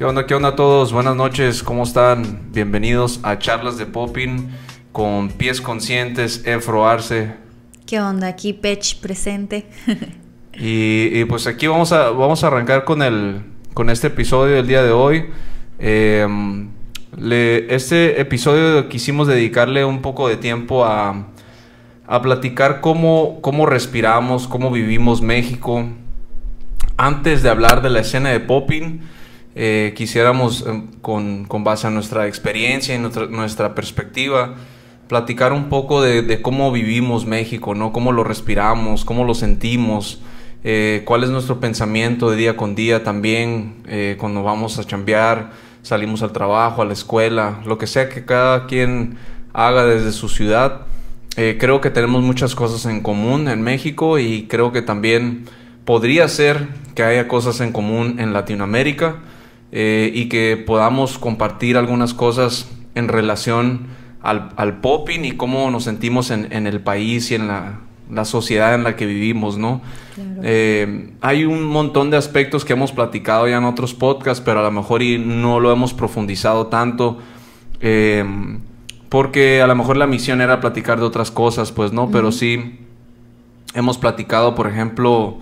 ¿Qué onda, qué onda a todos? Buenas noches, ¿cómo están? Bienvenidos a Charlas de Popping con Pies Conscientes, Efro ¿Qué onda? Aquí Pech presente. y, pues aquí vamos a, vamos a arrancar con, el, con este episodio del día de hoy. Em, este episodio quisimos dedicarle un poco de tiempo a, a platicar cómo, cómo respiramos, cómo vivimos México. Antes de hablar de la escena de Popping, eh, quisiéramos, em, con, base a nuestra experiencia y nuestra, perspectiva, platicar un poco de, cómo vivimos México, ¿no? Cómo lo respiramos, cómo lo sentimos, eh, cuál es nuestro pensamiento de día con día también, eh, cuando vamos a chambear, salimos al trabajo, a la escuela, lo que sea que cada quien haga desde su ciudad. creo que tenemos muchas cosas en común en México y creo que también podría ser que haya cosas en común en Latinoamérica. Eh, y que podamos compartir algunas cosas en relación al, popping y cómo nos sentimos en, el país y en la, sociedad en la que vivimos, ¿no? Eh, hay un montón de aspectos que hemos platicado ya en otros podcasts, pero a lo mejor y no lo hemos profundizado tanto. Eh, porque a lo mejor la misión era platicar de otras cosas, pues no, pero sí hemos platicado, por ejemplo,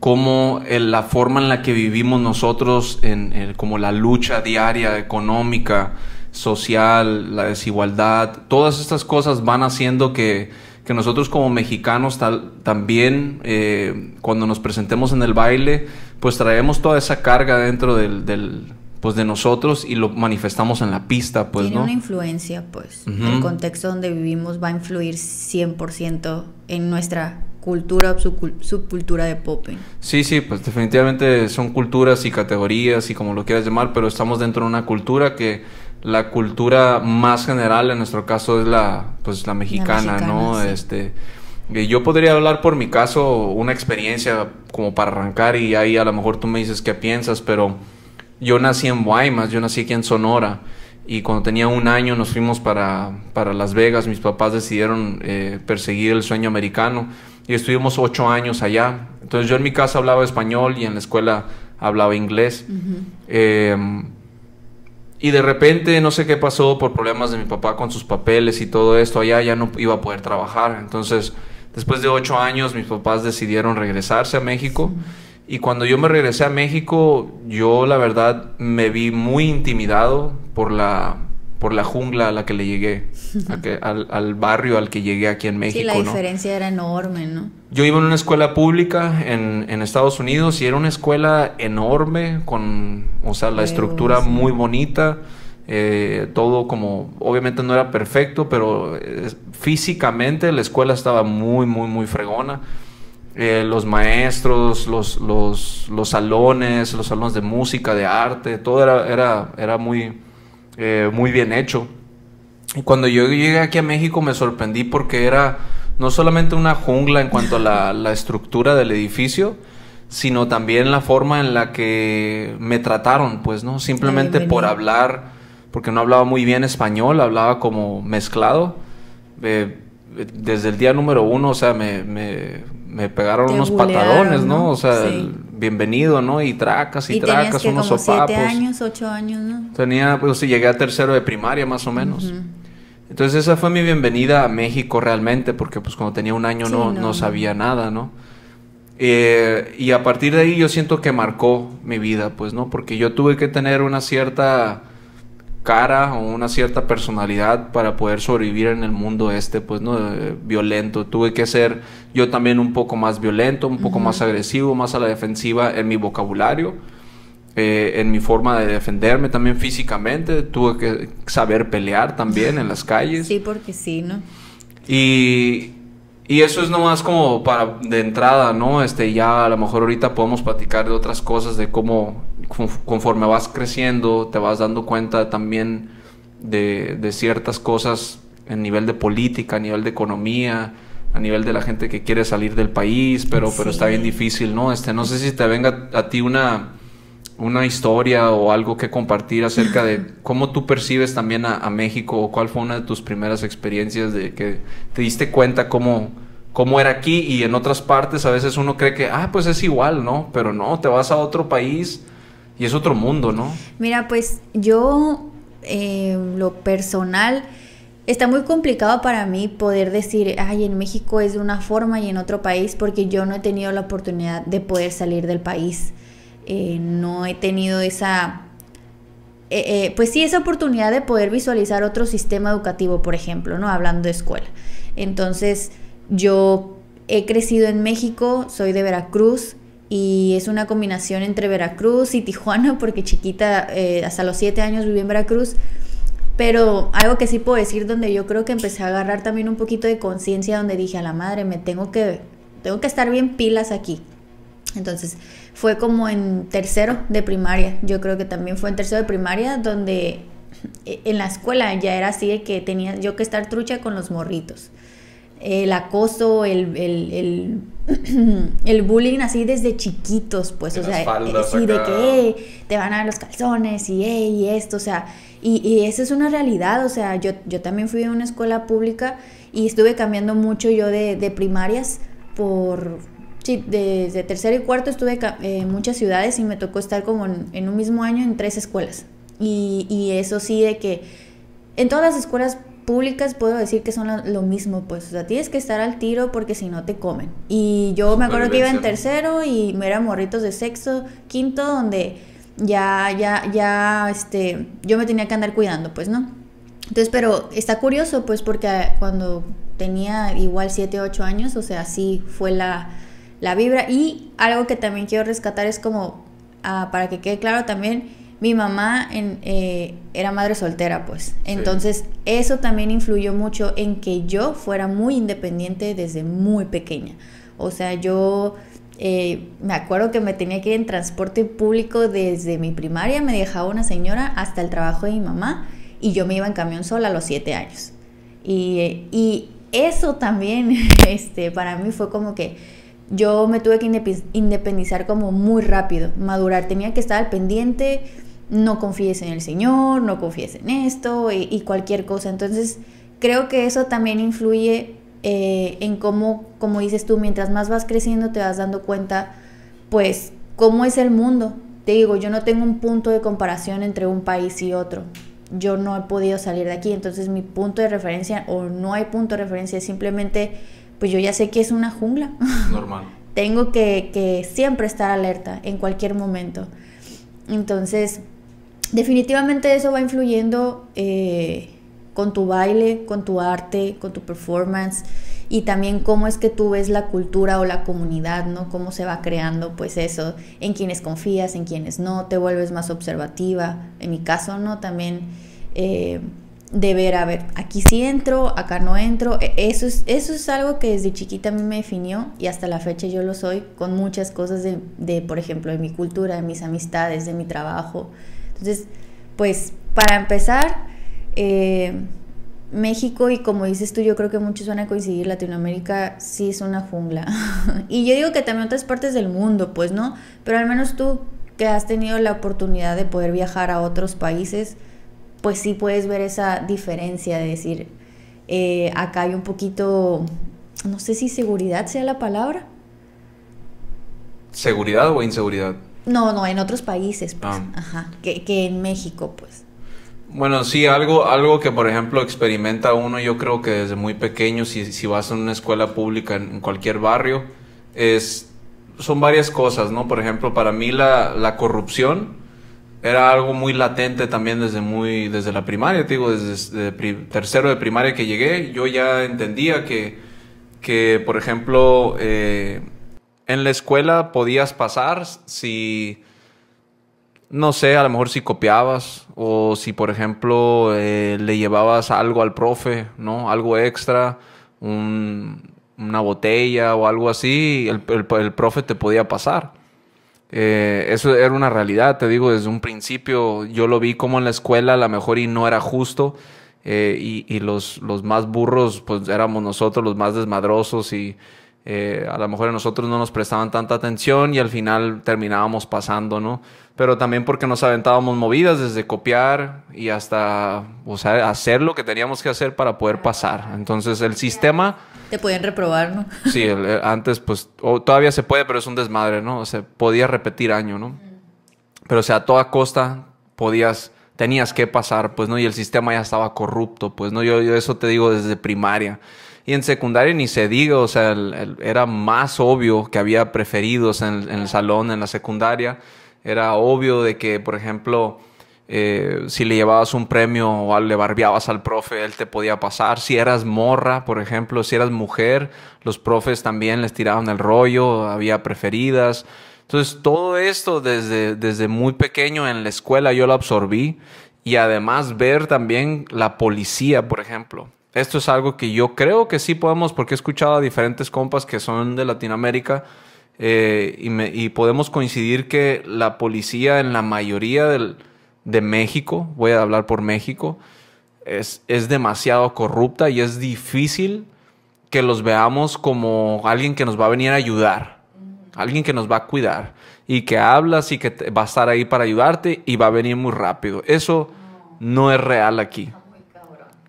cómo eh, la forma en la que vivimos nosotros, en, como la lucha diaria, económica, social, la desigualdad, todas estas cosas van haciendo que, nosotros como mexicanos tal, también, eh, cuando nos presentemos en el baile, pues traemos toda esa carga dentro del, pues de nosotros y lo manifestamos en la pista, pues, Tiene una influencia, pues. El contexto donde vivimos va a influir 100% en nuestra cultura subcultura de pop. Sí, sí, pues definitivamente son culturas y categorías y como lo quieras llamar, pero estamos dentro de una cultura que la cultura más general en nuestro caso es la pues la mexicana, ¿no? Este yo podría hablar por mi caso una experiencia como para arrancar y ahí a lo mejor tú me dices qué piensas, pero yo nací en Guaymas, yo nací aquí en Sonora y cuando tenía un año nos fuimos para, para Las Vegas, mis papás decidieron eh, perseguir el sueño americano y estuvimos ocho años allá. Entonces yo en mi casa hablaba español y en la escuela hablaba inglés. Em, y de repente no sé qué pasó por problemas de mi papá con sus papeles y todo esto. Allá ya no iba a poder trabajar. Entonces después de ocho años mis papás decidieron regresarse a México. Y cuando yo me regresé a México, yo la verdad me vi muy intimidado por la por la jungla a la que le llegué, a que, al, barrio al que llegué aquí en México. Sí, la diferencia era enorme, ¿no? Yo iba en una escuela pública en, Estados Unidos y era una escuela enorme, con, o sea, la estructura muy bonita, eh, todo como, obviamente no era perfecto, pero eh, físicamente la escuela estaba muy, muy, muy fregona. Eh, los maestros, los, los, los, salones, los salones de música, de arte, todo era, era, era muy eh, muy bien hecho. Y cuando yo llegué aquí a México me sorprendí porque era no solamente una jungla en cuanto a la, estructura del edificio, sino también la forma en la que me trataron, pues, ¿no? Simplemente por hablar, porque no hablaba muy bien español, hablaba como mezclado. Eh, desde el día número uno, o sea, me, me, pegaron unos patadones, ¿no? O sea, bienvenido, ¿no? Y tracas y, tracas, que unos como sopapos. años, ocho años, ¿no? Tenía, pues llegué a tercero de primaria más o menos. Entonces esa fue mi bienvenida a México realmente, porque pues cuando tenía un año no, no, sabía nada, ¿no? Eh, y a partir de ahí yo siento que marcó mi vida, pues, ¿no? Porque yo tuve que tener una cierta cara o una cierta personalidad para poder sobrevivir en el mundo este, pues, ¿no? Eh, violento. Tuve que ser yo también un poco más violento, un poco más agresivo, más a la defensiva en mi vocabulario. Eh, en mi forma de defenderme también físicamente, tuve que saber pelear también en las calles. Sí, porque sí, ¿no? Y, y eso es nomás como para de entrada, ¿no? Este, ya a lo mejor ahorita podemos platicar de otras cosas, de cómo conforme vas creciendo, te vas dando cuenta también de, ciertas cosas en nivel de política, a nivel de economía, a nivel de la gente que quiere salir del país, pero, pero está bien difícil, ¿no? Este, no sé si te venga a ti una, una historia o algo que compartir acerca de cómo tú percibes también a, a, México o cuál fue una de tus primeras experiencias de que te diste cuenta cómo, cómo era aquí y en otras partes a veces uno cree que, ah, pues es igual, ¿no? Pero no, te vas a otro país y es otro mundo, ¿no? Mira, pues yo, eh, lo personal, está muy complicado para mí poder decir, ay, en México es de una forma y en otro país, porque yo no he tenido la oportunidad de poder salir del país. Eh, no he tenido esa, eh, pues sí, esa oportunidad de poder visualizar otro sistema educativo, por ejemplo, ¿no? Hablando de escuela. Entonces, yo he crecido en México, soy de Veracruz, y es una combinación entre Veracruz y Tijuana, porque chiquita, eh, hasta los siete años viví en Veracruz, pero algo que sí puedo decir donde yo creo que empecé a agarrar también un poquito de conciencia, donde dije a la madre, me tengo que, tengo que estar bien pilas aquí. Entonces fue como en tercero de primaria, yo creo que también fue en tercero de primaria donde e, en la escuela ya era así que tenía yo que estar trucha con los morritos el acoso, el, bullying así desde chiquitos, pues, o sea, de que te van a dar los calzones y, y esto, o sea, y, y esa es una realidad, o sea, yo, también fui a una escuela pública y estuve cambiando mucho yo de, primarias por, sí, desde de tercero y cuarto estuve eh, en muchas ciudades y me tocó estar como en, un mismo año en tres escuelas. Y, y eso sí de que en todas las escuelas públicas puedo decir que son lo, mismo, pues, o sea, tienes que estar al tiro porque si no te comen. Y yo me acuerdo que iba en tercero y me eran morritos de sexto, quinto, donde ya, ya, ya, este, yo me tenía que andar cuidando, pues, ¿no? Entonces, pero está curioso, pues, porque cuando tenía igual 7, 8 años, o sea, así fue la, la vibra. Y algo que también quiero rescatar es como, ah, para que quede claro también, mi mamá eh, era madre soltera, pues. Entonces, eso también influyó mucho en que yo fuera muy independiente desde muy pequeña. O sea, yo eh, me acuerdo que me tenía que ir en transporte público desde mi primaria, me dejaba una señora hasta el trabajo de mi mamá y yo me iba en camión sola a los siete años. Y, eso también este, para mí fue como que yo me tuve que independizar como muy rápido, madurar, tenía que estar pendiente no confíes en el Señor, no confíes en esto y, cualquier cosa. Entonces, creo que eso también influye eh, en cómo, como dices tú, mientras más vas creciendo te vas dando cuenta, pues, cómo es el mundo. Te digo, yo no tengo un punto de comparación entre un país y otro. Yo no he podido salir de aquí, entonces mi punto de referencia, o no hay punto de referencia, es simplemente, pues yo ya sé que es una jungla. Normal. Tengo que, que siempre estar alerta en cualquier momento. Entonces, definitivamente eso va influyendo eh, con tu baile, con tu arte, con tu performance y también cómo es que tú ves la cultura o la comunidad, ¿no? Cómo se va creando, pues eso, en quienes confías, en quienes no, te vuelves más observativa. En mi caso, ¿no? También eh, de ver, a ver, aquí sí entro, acá no entro. E, eso es, eso es algo que desde chiquita a mí me definió y hasta la fecha yo lo soy con muchas cosas de, de por ejemplo, de mi cultura, de mis amistades, de mi trabajo, entonces, pues para empezar, eh, México y como dices tú, yo creo que muchos van a coincidir, Latinoamérica sí es una jungla. y yo digo que también otras partes del mundo, pues no, pero al menos tú que has tenido la oportunidad de poder viajar a otros países, pues sí puedes ver esa diferencia de decir, eh, acá hay un poquito, no sé si seguridad sea la palabra. ¿Seguridad o inseguridad? No, no, en otros países, pues. Ah. Ajá. Que, en México, pues. Bueno, sí, algo, algo que por ejemplo experimenta uno, yo creo que desde muy pequeño, si, si vas a una escuela pública en, cualquier barrio, es, son varias cosas, ¿no? Por ejemplo, para mí la, corrupción era algo muy latente también desde, muy, desde la primaria, te digo, desde, tercero de primaria que llegué, yo ya entendía que, que por ejemplo, eh, en la escuela podías pasar si, no sé, a lo mejor si copiabas o si, por ejemplo, eh, le llevabas algo al profe, ¿no? Algo extra, un, una botella o algo así, el, profe te podía pasar. Eh, eso era una realidad, te digo, desde un principio yo lo vi como en la escuela, a lo mejor y no era justo. Eh, y, y los, los más burros, pues éramos nosotros los más desmadrosos y, eh, a lo mejor a nosotros no nos prestaban tanta atención y al final terminábamos pasando, ¿no? Pero también porque nos aventábamos movidas desde copiar y hasta o sea, hacer lo que teníamos que hacer para poder pasar. Entonces el sistema... Te podían reprobar, ¿no? Sí, antes pues todavía se puede, pero es un desmadre, ¿no? O sea, podía repetir año, ¿no? Pero o sea, a toda costa podías tenías que pasar, pues, ¿no? Y el sistema ya estaba corrupto, pues, ¿no? yo eso te digo desde primaria. Y en secundaria ni se diga, o sea, era más obvio que había preferidos en, el salón, en la secundaria. Era obvio de que, por ejemplo, eh, si le llevabas un premio o le barbeabas al profe, él te podía pasar. Si eras morra, por ejemplo, si eras mujer, los profes también les tiraban el rollo, había preferidas. Entonces, todo esto desde, desde muy pequeño en la escuela yo lo absorbí y además ver también la policía, por ejemplo. Esto es algo que yo creo que sí podemos, porque he escuchado a diferentes compas que son de Latinoamérica eh, y, podemos coincidir que la policía en la mayoría de México, voy a hablar por México, es, es demasiado corrupta y es difícil que los veamos como alguien que nos va a venir a ayudar, alguien que nos va a cuidar y que hablas y que va a estar ahí para ayudarte y va a venir muy rápido. Eso no es real aquí.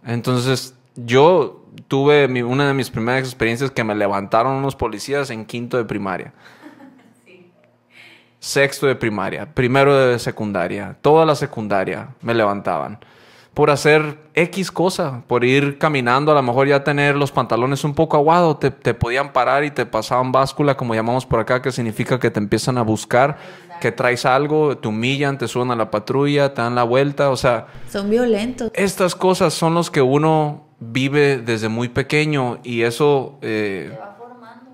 Entonces yo tuve una de mis primeras experiencias que me levantaron unos policías en quinto de primaria. Sexto de primaria, primero de secundaria, toda la secundaria me levantaban por hacer X cosa, por ir caminando, a lo mejor ya tener los pantalones un poco aguado, te, podían parar y te pasaban báscula, como llamamos por acá, que significa que te empiezan a buscar, que traes algo, te humillan, te suben a la patrulla, te dan la vuelta, o sea... Son violentos. Estas cosas son los que uno vive desde muy pequeño y eso eh,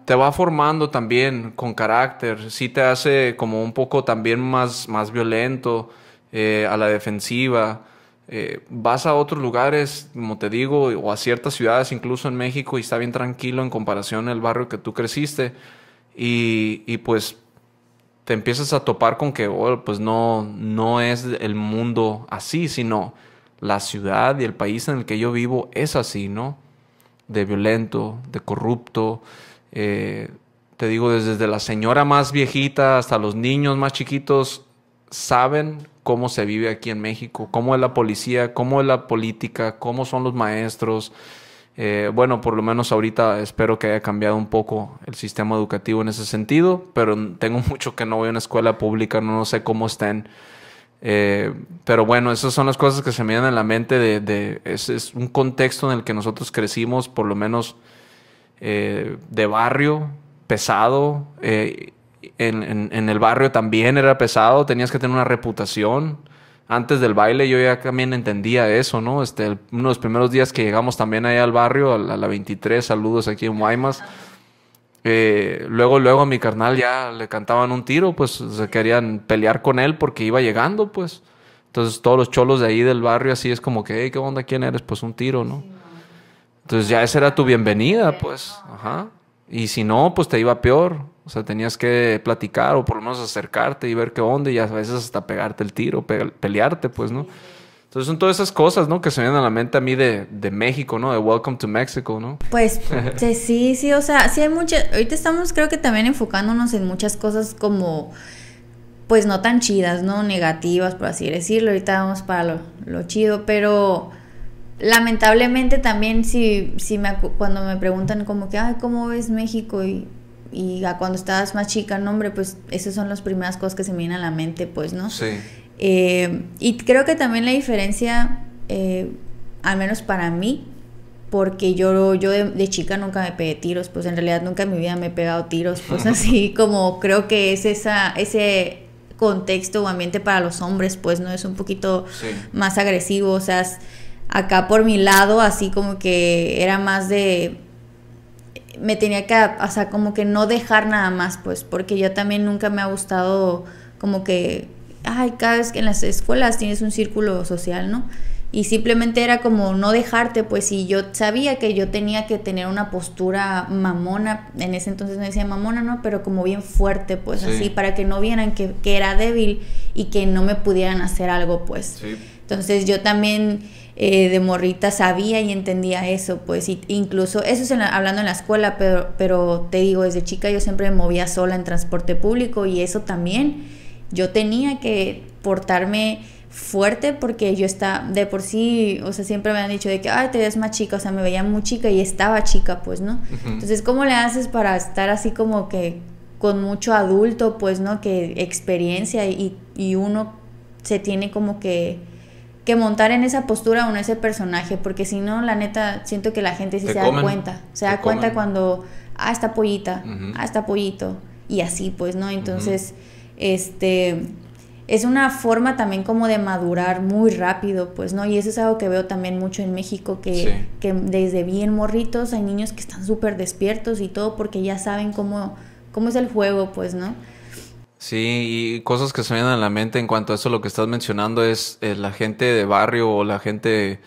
te, va formando. también con carácter, sí te hace como un poco también más, más violento, eh, a la defensiva, eh, vas a otros lugares, como te digo, o a ciertas ciudades, incluso en México, y está bien tranquilo en comparación al barrio que tú creciste, y, y pues te empiezas a topar con que, oh, pues no, no es el mundo así, sino la ciudad y el país en el que yo vivo es así, ¿no? De violento, de corrupto. Eh, te digo, desde la señora más viejita hasta los niños más chiquitos saben cómo se vive aquí en México, cómo es la policía, cómo es la política, cómo son los maestros. Eh, bueno, por lo menos ahorita espero que haya cambiado un poco el sistema educativo en ese sentido, pero tengo mucho que no voy a una escuela pública, no sé cómo estén. Eh, pero bueno, esas son las cosas que se me vienen en la mente de, es, un contexto en el que nosotros crecimos, por lo menos eh, de barrio, pesado. Eh, en, el barrio también era pesado, tenías que tener una reputación. Antes del baile yo ya también entendía eso, ¿no? Este, uno de los primeros días que llegamos también ahí al barrio, a la, a la 23, saludos aquí en Guaymas. Eh, luego, luego a mi carnal ya le cantaban un tiro, pues se querían pelear con él porque iba llegando, pues. Entonces todos los cholos de ahí del barrio así es como que, ¿qué onda? ¿Quién eres? Pues un tiro, ¿no? Entonces ya esa era tu bienvenida, pues. Ajá. Y si no, pues te iba peor. O sea, tenías que platicar o por lo menos acercarte y ver qué onda y a veces hasta pegarte el tiro, pelearte, pues, ¿no? Entonces son todas esas cosas, ¿no? Que se vienen a la mente a mí de, de México, ¿no? De Welcome to Mexico, ¿no? Pues sí, sí, o sea, sí hay muchas, ahorita estamos creo que también enfocándonos en muchas cosas como, pues no tan chidas, ¿no? Negativas, por así decirlo, ahorita vamos para lo, lo chido, pero lamentablemente también si, si me, cuando me preguntan como que, ay, ¿cómo ves México? Y, y cuando estabas más chica, no, hombre, pues esas son las primeras cosas que se me vienen a la mente, pues, ¿no? Sí. Eh, y creo que también la diferencia, eh, al menos para mí, porque yo, yo de, chica nunca me pegué tiros, pues en realidad nunca en mi vida me he pegado tiros, pues así como creo que es esa, ese contexto o ambiente para los hombres, pues no es un poquito más agresivo, o sea, acá por mi lado así como que era más de me tenía que, o sea, como que no dejar nada más, pues, porque yo también nunca me ha gustado como que ay, cada vez que en las escuelas tienes un círculo social, ¿no? Y simplemente era como no dejarte, pues si yo sabía que yo tenía que tener una postura mamona, en ese entonces no decía mamona, ¿no? Pero como bien fuerte, pues así, para que no vieran que, era débil y que no me pudieran hacer algo, pues. Entonces yo también eh, de morrita sabía y entendía eso, pues, incluso, eso es hablando en la escuela, pero, pero te digo, desde chica yo siempre me movía sola en transporte público y eso también yo tenía que portarme fuerte porque yo estaba de por sí, o sea, siempre me han dicho de que, ay, te ves más chica, o sea, me veía muy chica y estaba chica, pues, ¿no? Entonces, ¿cómo le haces para estar así como que con mucho adulto, pues, ¿no? Que experiencia y, uno se tiene como que que montar en esa postura o en ese personaje, porque si no, la neta, siento que la gente sí se da cuenta, se da cuenta cuando, ah, está pollita, ah, está pollito, y así, pues, ¿no? Entonces... Este, es una forma también como de madurar muy rápido, pues, ¿no? Y eso es algo que veo también mucho en México, que, desde bien morritos hay niños que están súper despiertos y todo porque ya saben cómo, cómo es el juego, pues, ¿no? Sí, y cosas que se me vienen a la mente en cuanto a eso, lo que estás mencionando es eh, la gente de barrio o la gente,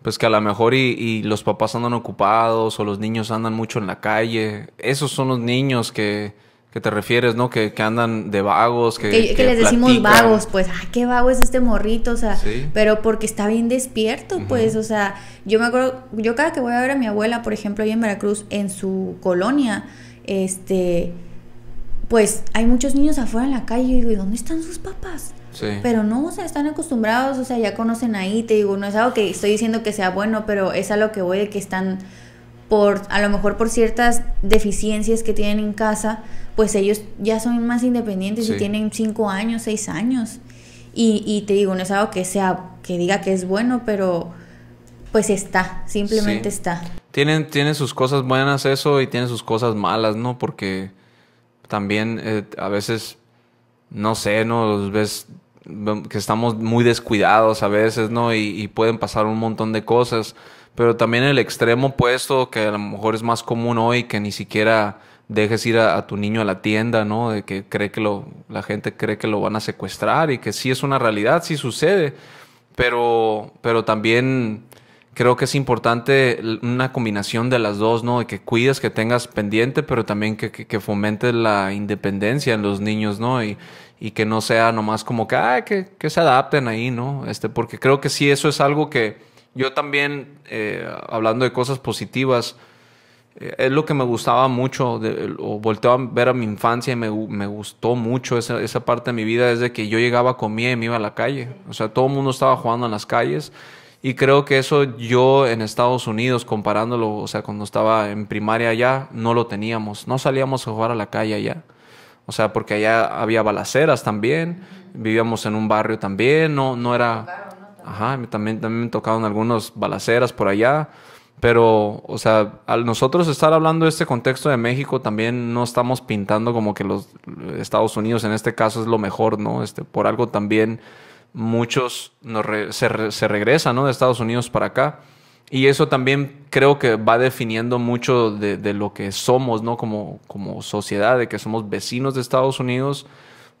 pues que a lo mejor y, los papás andan ocupados o los niños andan mucho en la calle. Esos son los niños que que te refieres, ¿no? Que, que andan de vagos, que... Que, les decimos vagos, pues, ay, qué vago es este morrito, o sea, pero porque está bien despierto, pues, o sea, yo me acuerdo, yo cada que voy a ver a mi abuela, por ejemplo, ahí en Veracruz, en su colonia, este, pues hay muchos niños afuera en la calle y digo, ¿y dónde están sus papás? Sí. Pero no, o sea, están acostumbrados, o sea, ya conocen ahí, te digo, no es algo que estoy diciendo que sea bueno, pero es a lo que voy de que están por a lo mejor por ciertas deficiencias que tienen en casa, pues ellos ya son más independientes y tienen cinco años, seis años. Y, y, te digo, no es algo que sea que diga que es bueno, pero pues está, simplemente está. Tienen, tienen sus cosas buenas eso y tienen sus cosas malas, ¿no? Porque también eh, a veces, no sé, ¿no? Los ves que estamos muy descuidados a veces, ¿no? Y, y pueden pasar un montón de cosas pero también el extremo opuesto, que a lo mejor es más común hoy, que ni siquiera dejes ir a, tu niño a la tienda, ¿no? De que cree que lo, la gente cree que lo van a secuestrar y que sí es una realidad, sí sucede, pero, pero también creo que es importante una combinación de las dos, ¿no? De que cuides, que tengas pendiente, pero también que, que, fomentes la independencia en los niños, ¿no? Y, y que no sea nomás como que, ah, que, que se adapten ahí, ¿no? Este, porque creo que sí, eso es algo que yo también, eh, hablando de cosas positivas, eh, es lo que me gustaba mucho, de, o a ver a mi infancia y me, gustó mucho esa, parte de mi vida, desde que yo llegaba, comía y me iba a la calle. O sea, todo el mundo estaba jugando en las calles. Y creo que eso yo en Estados Unidos, comparándolo, o sea, cuando estaba en primaria allá, no lo teníamos. No salíamos a jugar a la calle allá. O sea, porque allá había balaceras también, vivíamos en un barrio también, no, no era... Ajá, también, también me tocaron algunos balaceras por allá. Pero, o sea, al nosotros estar hablando de este contexto de México, también no estamos pintando como que los Estados Unidos en este caso es lo mejor, ¿no? Este, por algo también muchos se, regresan, ¿no? De Estados Unidos para acá. Y eso también creo que va definiendo mucho de, de lo que somos, ¿no? Como, como sociedad, de que somos vecinos de Estados Unidos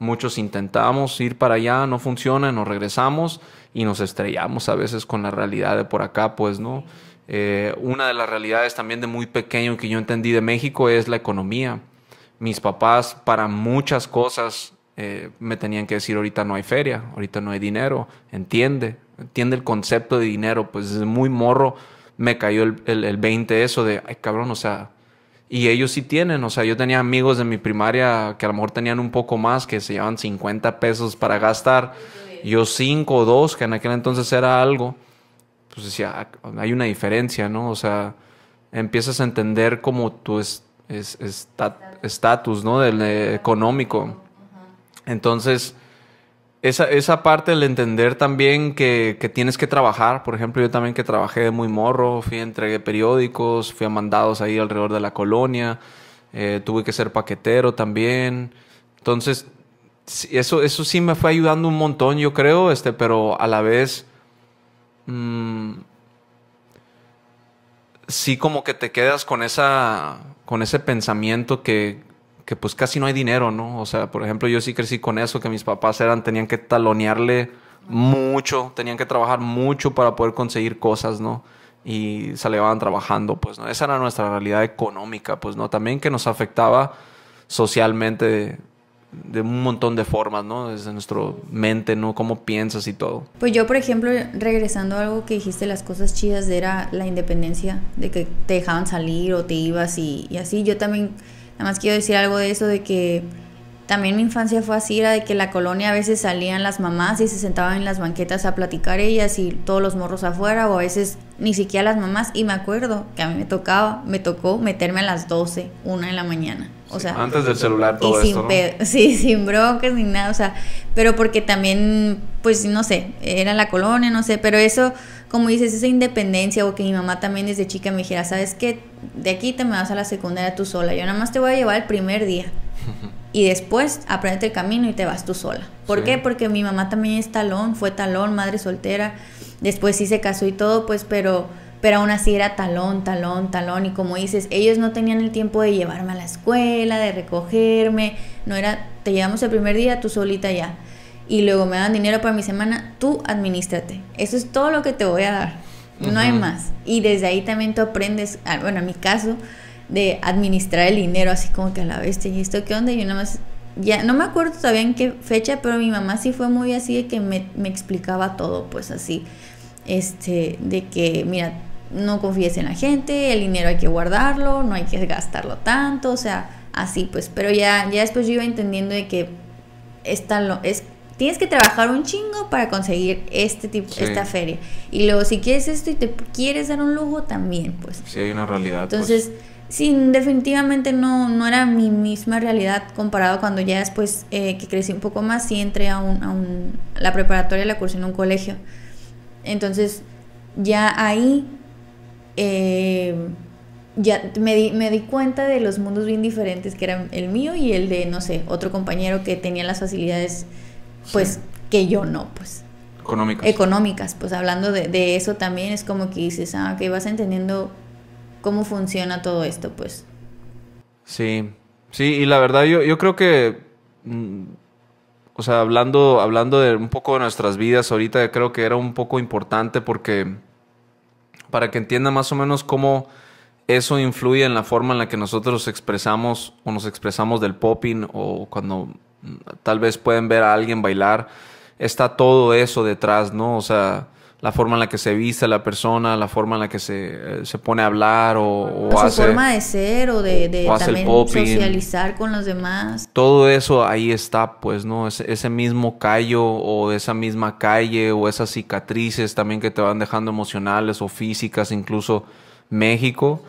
Muchos intentamos ir para allá, no funciona, nos regresamos y nos estrellamos a veces con la realidad de por acá, pues, ¿no? Eh, una de las realidades también de muy pequeño que yo entendí de México es la economía. Mis papás para muchas cosas eh, me tenían que decir, ahorita no hay feria, ahorita no hay dinero, entiende, entiende el concepto de dinero, pues desde muy morro me cayó el, el, el 20 eso de, ay cabrón, o sea, y ellos sí tienen, o sea, yo tenía amigos de mi primaria que a lo mejor tenían un poco más, que se llevaban 50 pesos para gastar, yo 5 o 2, que en aquel entonces era algo, pues decía, ah, hay una diferencia, ¿no? O sea, empiezas a entender como tu estatus, ¿no? Del eh, económico. Entonces, esa, parte del entender también que, tienes que trabajar, por ejemplo, yo también que trabajé de muy morro, fui, entregué periódicos, fui a mandados ahí alrededor de la colonia, eh, tuve que ser paquetero también. Entonces, eso, eso sí me fue ayudando un montón, yo creo, este, pero a la vez... Mm, sí como que te quedas con esa con ese pensamiento que que pues casi no hay dinero, ¿no? O sea, por ejemplo, yo sí crecí con eso, que mis papás eran, tenían que talonearle mucho, tenían que trabajar mucho para poder conseguir cosas, ¿no? Y se levaban trabajando, pues, ¿no? Esa era nuestra realidad económica, pues, ¿no? También que nos afectaba socialmente de, un montón de formas, ¿no? Desde nuestro mente, ¿no? Cómo piensas y todo. Pues yo, por ejemplo, regresando a algo que dijiste, las cosas chidas de era la independencia, de que te dejaban salir o te ibas y así, yo también Además quiero decir algo de eso, de que también mi infancia fue así, era de que la colonia a veces salían las mamás y se sentaban en las banquetas a platicar ellas y todos los morros afuera, o a veces ni siquiera las mamás. Y me acuerdo que a mí me tocaba, me tocó meterme a las 12, una de la mañana antes del celular todo Sí, sin broncas ni nada, o sea, pero porque también, pues no sé, era la colonia, no sé, pero eso, como dices, esa independencia o que mi mamá también desde chica me dijera, sabes qué, de aquí te me vas a la secundaria tú sola, yo nada más te voy a llevar el primer día y después aprendete el camino y te vas tú sola. ¿Por qué? Porque mi mamá también es talón, fue talón, madre soltera, después sí se casó y todo, pues, pero pero aún así era talón, talón, talón. Y como dices, ellos no tenían el tiempo de llevarme a la escuela, de recogerme, no era, te llevamos el primer día tú solita ya. Y luego me dan dinero para mi semana, tú administrate. Eso es todo lo que te voy a dar. No hay más. Y desde ahí también tú aprendes, ah, bueno, en mi caso, de administrar el dinero así como que a la bestia. ¿Y esto qué onda? Yo nada más, ya no me acuerdo todavía en qué fecha, pero mi mamá sí fue muy así de que me, me explicaba todo, pues así. Este, de que, mira, no confíes en la gente, el dinero hay que guardarlo, no hay que gastarlo tanto, o sea, así pues. Pero ya, ya después yo iba entendiendo de que Están lo, es, tienes que trabajar un chingo para conseguir este tipo, esta feria. Y luego si quieres esto y te quieres dar un lujo, también pues. Sí, hay una realidad. Pues. Entonces, sí, definitivamente no, no era mi misma realidad comparado cuando ya después eh, que crecí un poco más, Y entré a, un, a un, la preparatoria, la cursé en un colegio. Entonces, ya ahí eh, ya me di, cuenta de los mundos bien diferentes que eran el mío y el de, no sé, otro compañero que tenía las facilidades, pues, que yo no, pues. Económicas. Económicas, pues hablando de, eso también es como que dices, ah, que vas entendiendo cómo funciona todo esto, pues. Sí, sí, y la verdad yo, yo creo que, mm, o sea, hablando, hablando de un poco de nuestras vidas ahorita, creo que era un poco importante porque para que entienda más o menos cómo eso influye en la forma en la que nosotros expresamos o nos expresamos del popping o cuando mm, tal vez pueden ver a alguien bailar. Está todo eso detrás, ¿no? O sea, la forma en la que se vista la persona, la forma en la que se, eh, pone a hablar o, su forma de ser o de, también socializar con los demás. Todo eso ahí está, pues, ¿no? ese mismo callo o esa misma calle o esas cicatrices también que te van dejando emocionales o físicas, incluso México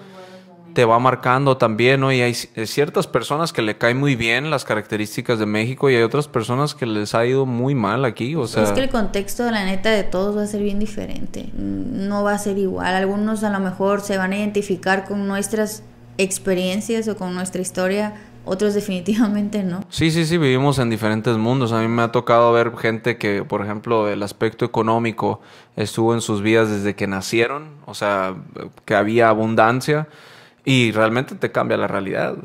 te va marcando también, ¿no? Y hay eh, ciertas personas que le caen muy bien las características de México y hay otras personas que les ha ido muy mal aquí, o sea... Es que el contexto, la neta, de todos va a ser bien diferente, mm, no va a ser igual. Algunos a lo mejor se van a identificar con nuestras experiencias o con nuestra historia, otros definitivamente no. Sí, sí, sí, vivimos en diferentes mundos. A mí me ha tocado ver gente que, por ejemplo, el aspecto económico estuvo en sus vidas desde que nacieron, o sea, que había abundancia y realmente te cambia la realidad.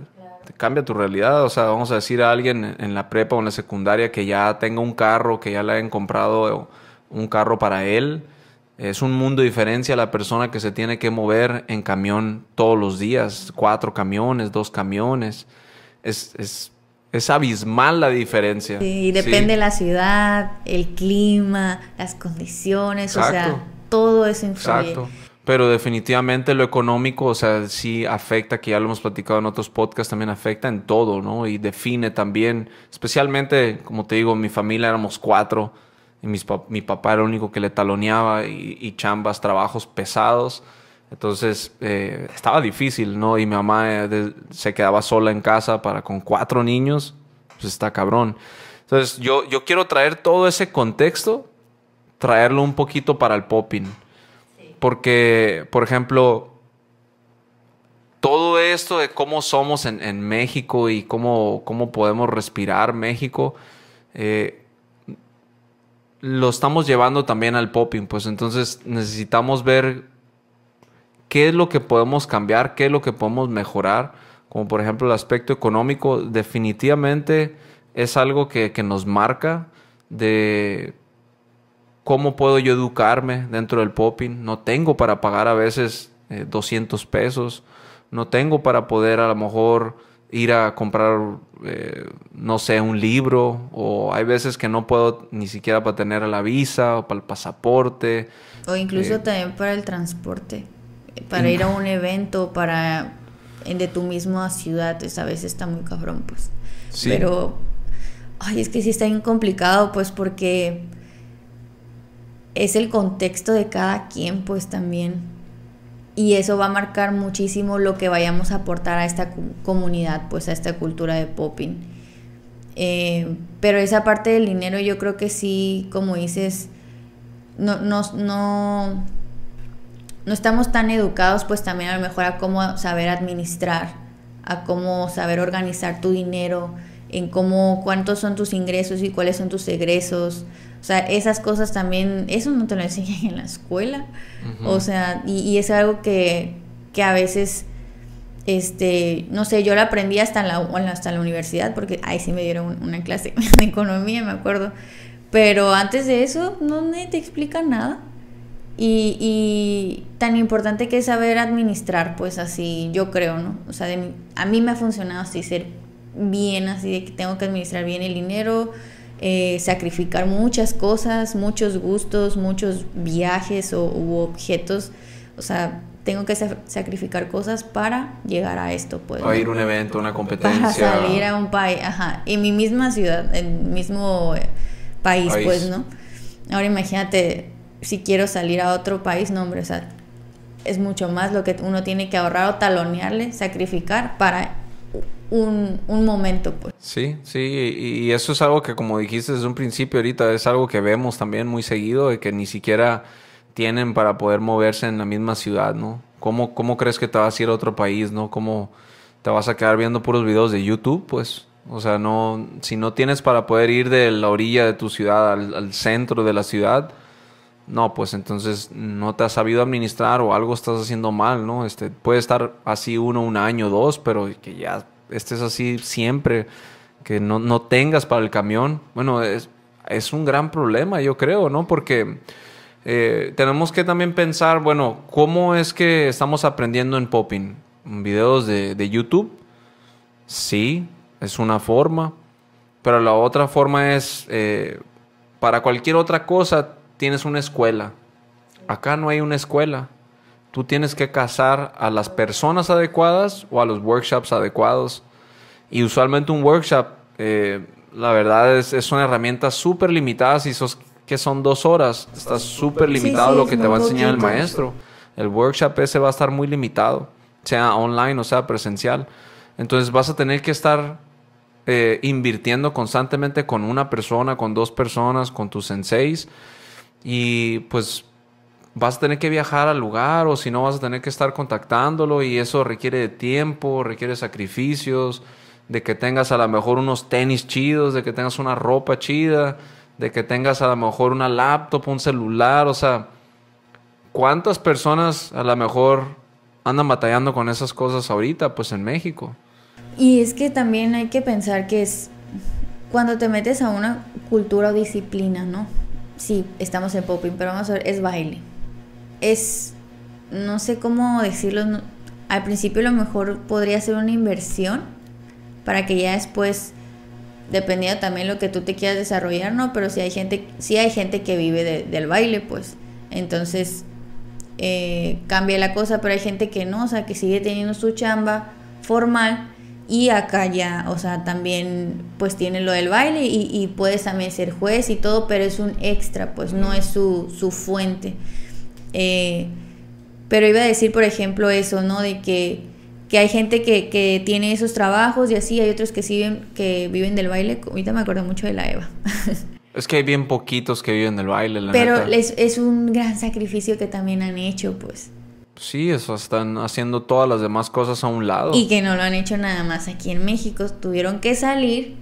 Te cambia tu realidad. O sea, vamos a decir a alguien en la prepa o en la secundaria que ya tenga un carro, que ya le hayan comprado un carro para él. Es un mundo de diferencia a la persona que se tiene que mover en camión todos los días. Cuatro camiones, dos camiones. Es, es, es abismal la diferencia. Sí, depende de la ciudad, el clima, las condiciones. O sea, todo eso influye. Exacto pero definitivamente lo económico, o sea, sí afecta, que ya lo hemos platicado en otros podcasts, también afecta en todo, ¿no? Y define también, especialmente, como te digo, mi familia éramos cuatro, y mi papá era el único que le taloneaba y, chambas, trabajos pesados. Entonces eh, estaba difícil, ¿no? Y mi mamá eh, se quedaba sola en casa para con cuatro niños, pues está cabrón. Entonces yo, yo quiero traer todo ese contexto, traerlo un poquito para el popping porque, por ejemplo, todo esto de cómo somos en, México y cómo, cómo, podemos respirar México, eh, lo estamos llevando también al popping. Pues entonces necesitamos ver qué es lo que podemos cambiar, qué es lo que podemos mejorar, como por ejemplo el aspecto económico, definitivamente es algo que, que nos marca de ¿Cómo puedo yo educarme dentro del popping? No tengo para pagar a veces 200 eh, pesos. No tengo para poder a lo mejor ir a comprar, eh, no sé, un libro. O hay veces que no puedo ni siquiera para tener la visa o para el pasaporte. O incluso eh, también para el transporte. Para ir a un evento, para de tu misma ciudad, a veces está muy cabrón, pues. Pero, ay, es que sí está bien complicado, pues porque es el contexto de cada quien, pues también. Y eso va a marcar muchísimo lo que vayamos a aportar a esta comunidad, pues a esta cultura de popping. Eh, pero esa parte del dinero yo creo que sí, como dices, no, no, no, no estamos tan educados pues también a lo mejor a cómo saber administrar, a cómo saber organizar tu dinero, en cómo cuántos son tus ingresos y cuáles son tus egresos. O sea, esas cosas también, eso no te lo enseñan en la escuela. O sea, y, es algo que, que, a veces, este, no sé, yo lo aprendí hasta la, hasta la universidad, porque ahí sí me dieron una clase de economía, me acuerdo. Pero antes de eso, no te explican nada. Y, tan importante que es saber administrar, pues así, yo creo, ¿no? O sea, a mí me ha funcionado así, ser bien, así de que tengo que administrar bien el dinero, eh, sacrificar muchas cosas, muchos gustos, muchos viajes o, u objetos. O sea, tengo que sacrificar cosas para llegar a esto. Pues, ir a un evento, una competencia. Para salir a un país, ajá. En mi misma ciudad, en mi mismo eh, país, país, pues, ¿no? Ahora imagínate, si quiero salir a otro país, no, hombre, o sea, es mucho más lo que uno tiene que ahorrar o talonearle, sacrificar para un, momento, pues. Sí, sí, y eso es algo que como dijiste desde un principio ahorita, es algo que vemos también muy seguido, y que ni siquiera tienen para poder moverse en la misma ciudad, ¿no? ¿Cómo, cómo crees que te vas a ir a otro país, ¿no? ¿Cómo te vas a quedar viendo puros videos de YouTube, pues? O sea, no, si no tienes para poder ir de la orilla de tu ciudad al, centro de la ciudad, no, pues entonces no te has sabido administrar o algo estás haciendo mal, ¿no? Este, puede estar así uno, un año, dos, pero que ya es así siempre, que no, tengas para el camión, bueno, es, un gran problema, yo creo, ¿no? Porque eh, tenemos que también pensar, bueno, ¿cómo es que estamos aprendiendo en Popping? ¿Videos de, YouTube? Sí, es una forma, pero la otra forma es, eh, para cualquier otra cosa tienes una escuela. Acá no hay una escuela. Tú tienes que casar a las personas adecuadas o a los workshops adecuados. Y usualmente un workshop, eh, la verdad, es, es una herramienta súper limitada si sos, que son dos horas. Estás súper limitado lo que te va a enseñar el maestro. El workshop ese va a estar muy limitado, sea online o sea presencial. Entonces vas a tener que estar eh, invirtiendo constantemente con una persona, con dos personas, con tus senseis. Y pues vas a tener que viajar al lugar o si no vas a tener que estar contactándolo y eso requiere de tiempo, requiere sacrificios, de que tengas a lo mejor unos tenis chidos, de que tengas una ropa chida, de que tengas a lo mejor una laptop, un celular, o sea, ¿cuántas personas a lo mejor andan batallando con esas cosas ahorita, pues en México? Y es que también hay que pensar que es cuando te metes a una cultura o disciplina, ¿no? Sí, estamos en popping, pero vamos a ver, es baile es, no sé cómo decirlo, al principio a lo mejor podría ser una inversión para que ya después, dependiendo también lo que tú te quieras desarrollar, ¿no? Pero si hay gente, si hay gente que vive del baile, pues entonces eh, cambia la cosa, pero hay gente que no, o sea, que sigue teniendo su chamba formal y acá ya, o sea, también pues tiene lo del baile y, y puedes también ser juez y todo, pero es un extra, pues no es su, su fuente. Eh, pero iba a decir, por ejemplo, eso, ¿no? De que, hay gente que, tiene esos trabajos y así, hay otros que, siguen, que viven del baile. Ahorita me acuerdo mucho de la Eva. Es que hay bien poquitos que viven del baile, la Pero Es, un gran sacrificio que también han hecho, pues. Sí, eso están haciendo todas las demás cosas a un lado. Y que no lo han hecho nada más aquí en México. Tuvieron que salir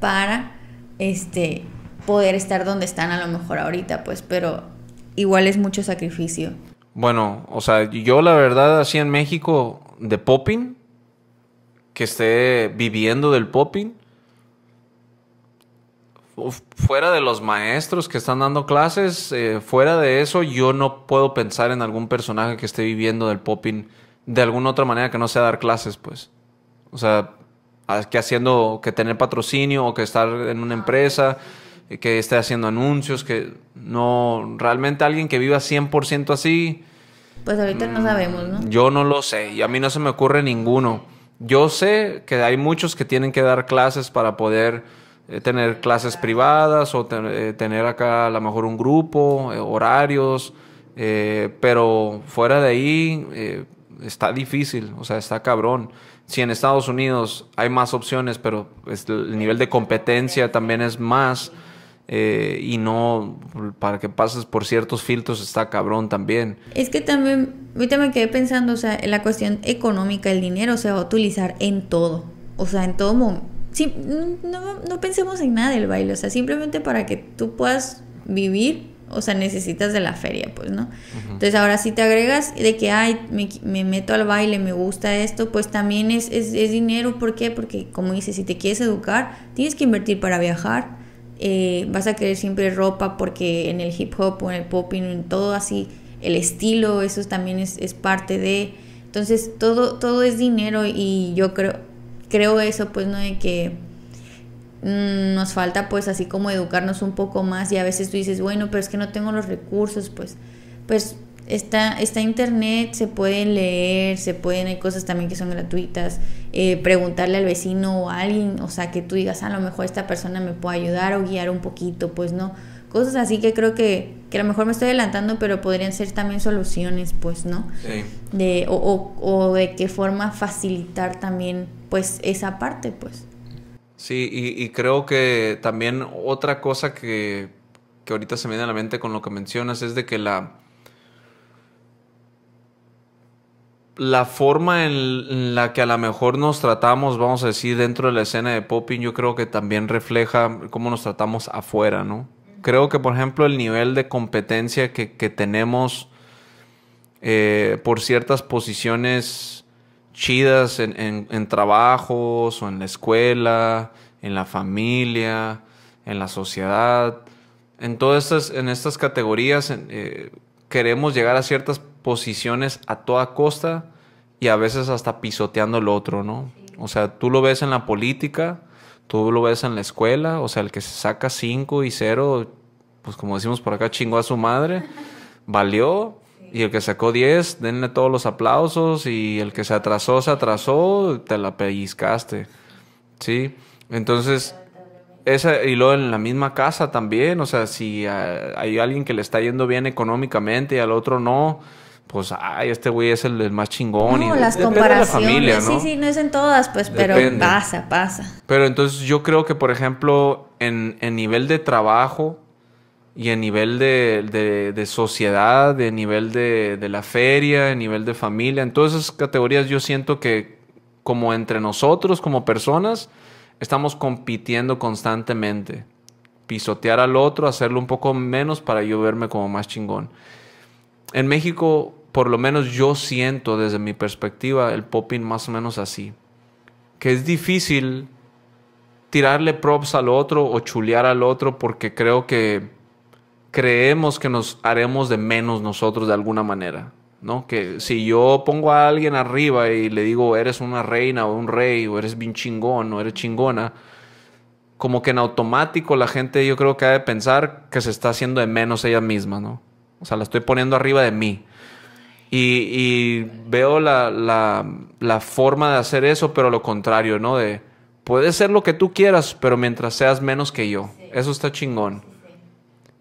para este poder estar donde están a lo mejor ahorita, pues, pero igual es mucho sacrificio. Bueno, o sea, yo la verdad así en México de popping, que esté viviendo del popping, fuera de los maestros que están dando clases, eh, fuera de eso, yo no puedo pensar en algún personaje que esté viviendo del popping de alguna otra manera que no sea dar clases, pues. O sea, que haciendo, que tener patrocinio o que estar en una empresa. Eh, que esté haciendo anuncios, que no, realmente alguien que viva 100% así. Pues ahorita no mm, sabemos, ¿no? Yo no lo sé y a mí no se me ocurre ninguno. Yo sé que hay muchos que tienen que dar clases para poder eh, tener clases privadas o eh, tener acá a lo mejor un grupo, horarios, pero fuera de ahí está difícil, o sea, está cabrón. Si en Estados Unidos hay más opciones, pero pues, el nivel de competencia también es más. Eh, y no para que pases por ciertos filtros está cabrón también. Es que también, ahorita me quedé pensando, o sea, en la cuestión económica, el dinero se va a utilizar en todo, o sea, en todo momento. no, pensemos en nada del baile, o sea, simplemente para que tú puedas vivir o sea, necesitas de la feria, pues, ¿no? Entonces, ahora si te agregas de que, ay, me, meto al baile, me gusta esto, pues también es, es, es, dinero, ¿por qué? Porque, como dices, si te quieres educar, tienes que invertir para viajar, eh, vas a querer siempre ropa porque en el hip hop o en el pop, en todo así, el estilo, eso también es, parte de... Entonces todo, todo es dinero y yo creo, creo eso, pues, ¿no? De que mm, nos falta pues así como educarnos un poco más y a veces tú dices, bueno, pero es que no tengo los recursos, pues, pues Está, internet, se pueden leer, se pueden, hay cosas también que son gratuitas, eh, preguntarle al vecino o a alguien, o sea, que tú digas, ah, a lo mejor esta persona me puede ayudar o guiar un poquito, pues no, cosas así que creo que, a lo mejor me estoy adelantando, pero podrían ser también soluciones, pues no, sí. de, o, de qué forma facilitar también, pues, esa parte, pues. Sí, y, y, creo que también otra cosa que, que ahorita se me viene a la mente con lo que mencionas es de que la, la forma en la que a lo mejor nos tratamos, vamos a decir, dentro de la escena de popping, yo creo que también refleja cómo nos tratamos afuera, ¿no? Creo que, por ejemplo, el nivel de competencia que, tenemos eh, por ciertas posiciones chidas en, trabajos o en la escuela, en la familia, en la sociedad, en todas estas, en estas categorías eh, queremos llegar a ciertas posiciones a toda costa y a veces hasta pisoteando el otro, ¿no? O sea, tú lo ves en la política, tú lo ves en la escuela, o sea, el que se saca 5 y 0, pues como decimos por acá, chingó a su madre, valió, y el que sacó 10, denle todos los aplausos, y el que se atrasó, se atrasó, te la pellizcaste, ¿sí? Entonces... Esa, y luego en la misma casa también, o sea, si eh, hay alguien que le está yendo bien económicamente y al otro no, pues, ay, este güey es el, más chingón. No, las comparaciones. la familia, ¿no? Sí, sí, no es en todas, pues, pero pasa, pasa. Pero entonces yo creo que, por ejemplo, en, nivel de trabajo y en nivel de, de, de sociedad, en nivel de, de la feria, en nivel de familia, en todas esas categorías yo siento que como entre nosotros, como personas, estamos compitiendo constantemente. Pisotear al otro, hacerlo un poco menos para yo verme como más chingón. En México, por lo menos yo siento desde mi perspectiva el popping más o menos así. Que es difícil tirarle props al otro o chulear al otro porque creo que creemos que nos haremos de menos nosotros de alguna manera. ¿no? Que si yo pongo a alguien arriba y le digo eres una reina o un rey o eres bien chingón o eres chingona, como que en automático la gente yo creo que ha de pensar que se está haciendo de menos ella misma, ¿no? O sea, la estoy poniendo arriba de mí. Y, veo la, forma de hacer eso, pero lo contrario, ¿no? De, puedes ser lo que tú quieras, pero mientras seas menos que yo. Eso está chingón.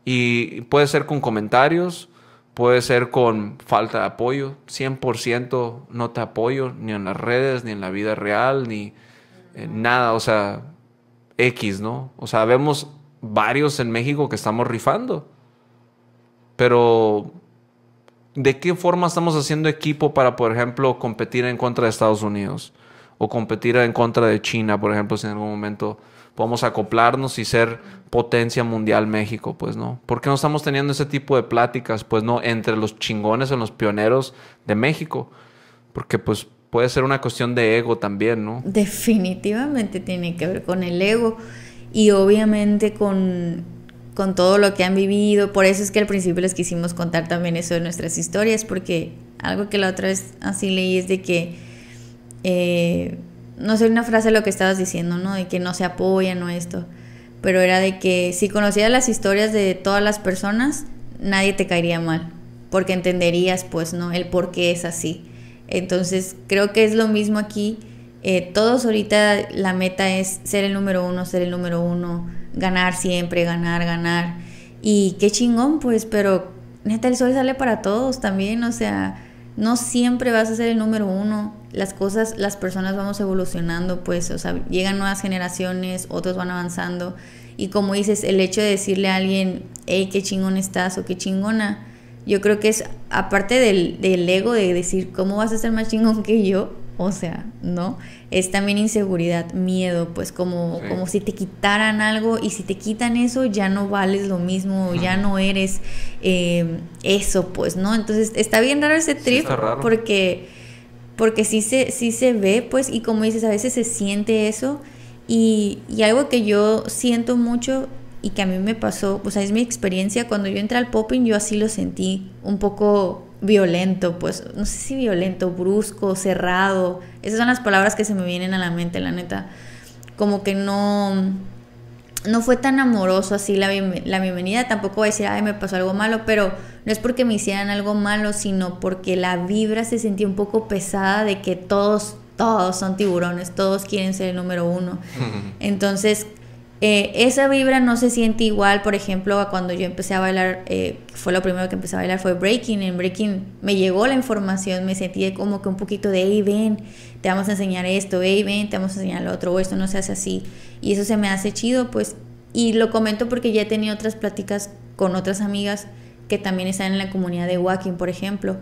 Y puede ser con comentarios, puede ser con falta de apoyo. 100% no te apoyo, ni en las redes, ni en la vida real, ni eh, nada. O sea, X, ¿no? O sea, vemos varios en México que estamos rifando. Pero, ¿de qué forma estamos haciendo equipo para, por ejemplo, competir en contra de Estados Unidos? O competir en contra de China, por ejemplo, si en algún momento podemos acoplarnos y ser potencia mundial México, pues no. ¿Por qué no estamos teniendo ese tipo de pláticas, pues no, entre los chingones o los pioneros de México? Porque pues puede ser una cuestión de ego también, ¿no? Definitivamente tiene que ver con el ego y obviamente con con todo lo que han vivido. Por eso es que al principio les quisimos contar también eso de nuestras historias, porque algo que la otra vez así leí es de que, eh, no sé, una frase de lo que estabas diciendo, ¿no? De que no se apoyan o esto, pero era de que si conocías las historias de todas las personas, nadie te caería mal, porque entenderías, pues, ¿no? El por qué es así. Entonces, creo que es lo mismo aquí. Eh, todos ahorita la meta es ser el número uno, ser el número uno, ganar siempre, ganar, ganar. Y qué chingón, pues, pero neta, el sol sale para todos también, o sea, no siempre vas a ser el número uno. Las cosas, las personas vamos evolucionando, pues, o sea, llegan nuevas generaciones, otros van avanzando. Y como dices, el hecho de decirle a alguien, hey, qué chingón estás o qué chingona, yo creo que es, aparte del, del ego de decir, ¿cómo vas a ser más chingón que yo? O sea, ¿no? Es también inseguridad, miedo, pues como, como si te quitaran algo y si te quitan eso ya no vales lo mismo, ya no eres eh, eso, pues, ¿no? Entonces está bien raro ese trip porque, porque sí, se, sí se ve, pues, y como dices, a veces se siente eso y, y algo que yo siento mucho y que a mí me pasó, o sea, es mi experiencia, cuando yo entré al popping yo así lo sentí un poco violento, pues no sé si violento, brusco, cerrado. Esas son las palabras que se me vienen a la mente, la neta. Como que no no fue tan amoroso así la, bienvenida, tampoco voy a decir, ay, me pasó algo malo, pero no es porque me hicieran algo malo, sino porque la vibra se sentía un poco pesada de que todos, todos son tiburones, todos quieren ser el número uno. Entonces, eh, esa vibra no se siente igual, por ejemplo, a cuando yo empecé a bailar, eh, fue lo primero que empecé a bailar, fue breaking. En breaking me llegó la información, me sentí como que un poquito de, hey, ven, te vamos a enseñar esto, hey, ven, te vamos a enseñar lo otro, o esto no se hace así. Y eso se me hace chido, pues, y lo comento porque ya he tenido otras pláticas con otras amigas que también están en la comunidad de Walking, por ejemplo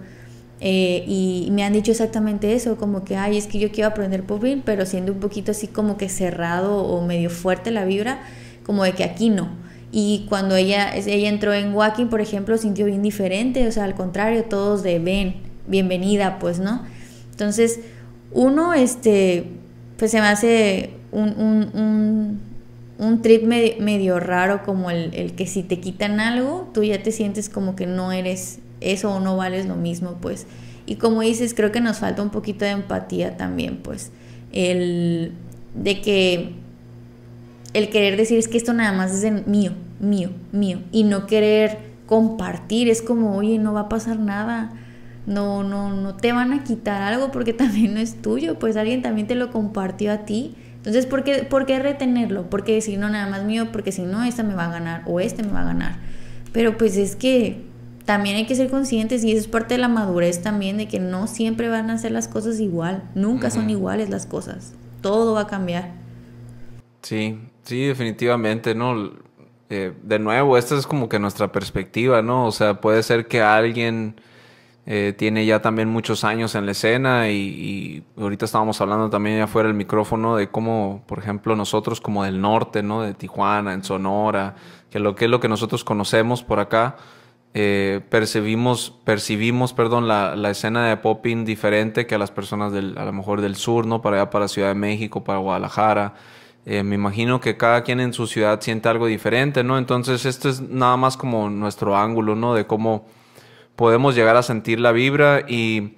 eh, y me han dicho exactamente eso, como que, ay, es que yo quiero aprender popin, pero siendo un poquito así como que cerrado o medio fuerte la vibra, como de que aquí no. Y cuando ella, ella entró en Walking por ejemplo, sintió bien diferente, o sea, al contrario, todos de ven, bienvenida, pues, ¿no? Entonces, uno, este, pues se me hace un, trip medio, raro, como el, el que si te quitan algo, tú ya te sientes como que no eres eso o no vales lo mismo, pues. Y como dices, creo que nos falta un poquito de empatía también, pues. El de que el querer decir es que esto nada más es mío, mío, mío y no querer compartir es como, "Oye, no va a pasar nada." No, no, no te van a quitar algo porque también no es tuyo, pues alguien también te lo compartió a ti. Entonces, ¿por qué, ¿por qué retenerlo? ¿Por qué decir no nada más mío? Porque si no, esta me va a ganar o este me va a ganar. Pero pues es que también hay que ser conscientes y eso es parte de la madurez también, de que no siempre van a ser las cosas igual, nunca son iguales las cosas, todo va a cambiar. Sí, sí, definitivamente, ¿no? Eh, de nuevo, esta es como que nuestra perspectiva, ¿no? O sea, puede ser que alguien eh, tiene ya también muchos años en la escena y, y ahorita estábamos hablando también ya fuera del micrófono de cómo, por ejemplo, nosotros como del norte, ¿no? De Tijuana, en Sonora, que lo que es lo que nosotros conocemos por acá eh, percibimos, percibimos perdón, la, la, escena de popping diferente que a las personas del, a lo mejor del sur, ¿no? Para allá, para Ciudad de México, para Guadalajara. Eh, me imagino que cada quien en su ciudad siente algo diferente, ¿no? Entonces, esto es nada más como nuestro ángulo, ¿no? De cómo podemos llegar a sentir la vibra y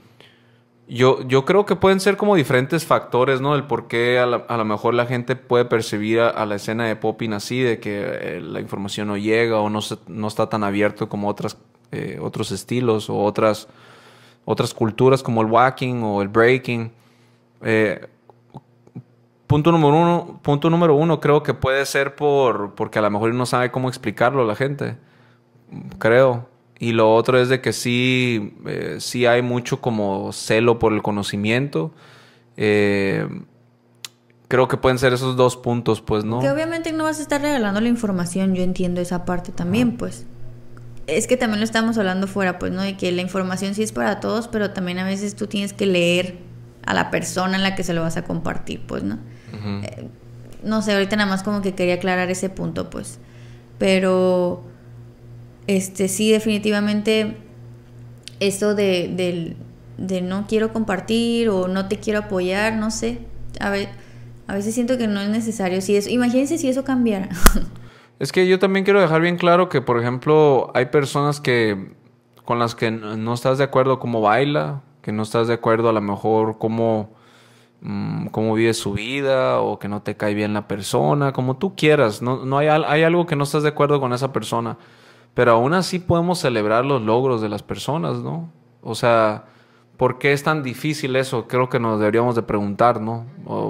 yo, yo creo que pueden ser como diferentes factores, ¿no? El por qué a lo mejor la gente puede percibir a, la escena de popping así, de que eh, la información no llega o no, está tan abierto como otras, eh, otros estilos o otras, otras culturas como el whacking o el breaking. Eh, punto número uno, punto número uno creo que puede ser por porque a lo mejor no sabe cómo explicarlo a la gente. Creo. Y lo otro es de que sí, eh, sí hay mucho como celo por el conocimiento. Eh, creo que pueden ser esos dos puntos, pues, ¿no? Que obviamente no vas a estar regalando la información, yo entiendo esa parte también, pues. Es que también lo estamos hablando fuera, pues, ¿no? De que la información sí es para todos, pero también a veces tú tienes que leer a la persona en la que se lo vas a compartir, pues, ¿no? Eh, no sé, ahorita nada más como que quería aclarar ese punto, pues. Pero este, sí, definitivamente eso de, no quiero compartir o no te quiero apoyar, no sé. A, a veces siento que no es necesario. Si eso, imagínense si eso cambiara. Es que yo también quiero dejar bien claro que, por ejemplo, hay personas que con las que no estás de acuerdo cómo baila, que no estás de acuerdo a lo mejor mm, cómo, vive su vida o que no te cae bien la persona, como tú quieras. No, hay, hay algo que no estás de acuerdo con esa persona. Pero aún así podemos celebrar los logros de las personas, ¿no? O sea, ¿por qué es tan difícil eso? Creo que nos deberíamos de preguntar, ¿no?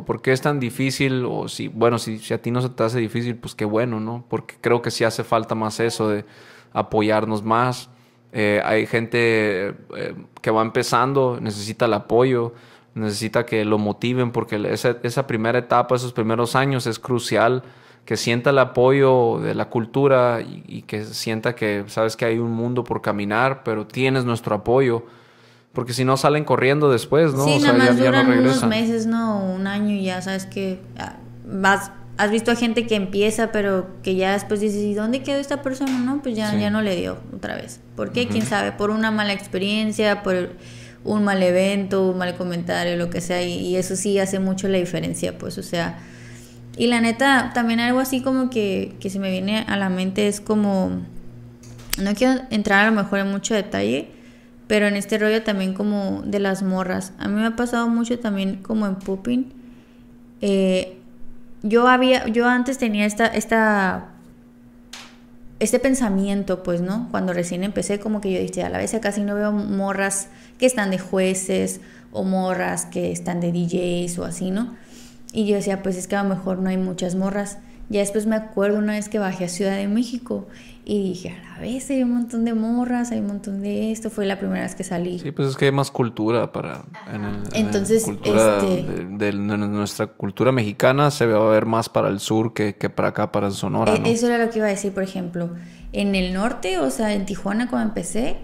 ¿Por qué es tan difícil? O si, bueno, si, a ti no se te hace difícil, pues qué bueno, ¿no? Porque creo que sí hace falta más eso de apoyarnos más. Eh, hay gente eh, que va empezando, necesita el apoyo, necesita que lo motiven, porque esa, esa primera etapa, esos primeros años es crucial que sienta el apoyo de la cultura y, que sienta que sabes que hay un mundo por caminar, pero tienes nuestro apoyo. Porque si no salen corriendo después, ¿no? o sea, duran unos meses, no, un año y ya sabes que ah, vas, has visto a gente que empieza, pero que ya después dices, ¿y dónde quedó esta persona? No, pues ya, ya no le dio otra vez. ¿Por qué? ¿Quién sabe? Por una mala experiencia, por un mal evento, un mal comentario, lo que sea. y eso sí hace mucho la diferencia, pues, o sea y la neta, también algo así como que, que se me viene a la mente es como, no quiero entrar a lo mejor en mucho detalle, pero en este rollo también como de las morras. A mí me ha pasado mucho también como en Pooping. Eh, yo había, yo antes tenía esta, esta, este pensamiento, pues, ¿no? Cuando recién empecé, como que yo dije, a la vez casi no veo morras que están de jueces o morras que están de DJs o así, ¿no? Y yo decía, pues es que a lo mejor no hay muchas morras. Ya después me acuerdo una vez que bajé a Ciudad de México y dije, a la vez hay un montón de morras, hay un montón de esto. Fue la primera vez que salí. Sí, pues es que hay más cultura para... En el, Entonces, este de, nuestra cultura mexicana se va a ver más para el sur que, para acá, para Sonora. E-, ¿no? Eso era lo que iba a decir, por ejemplo. En el norte, o sea, en Tijuana cuando empecé,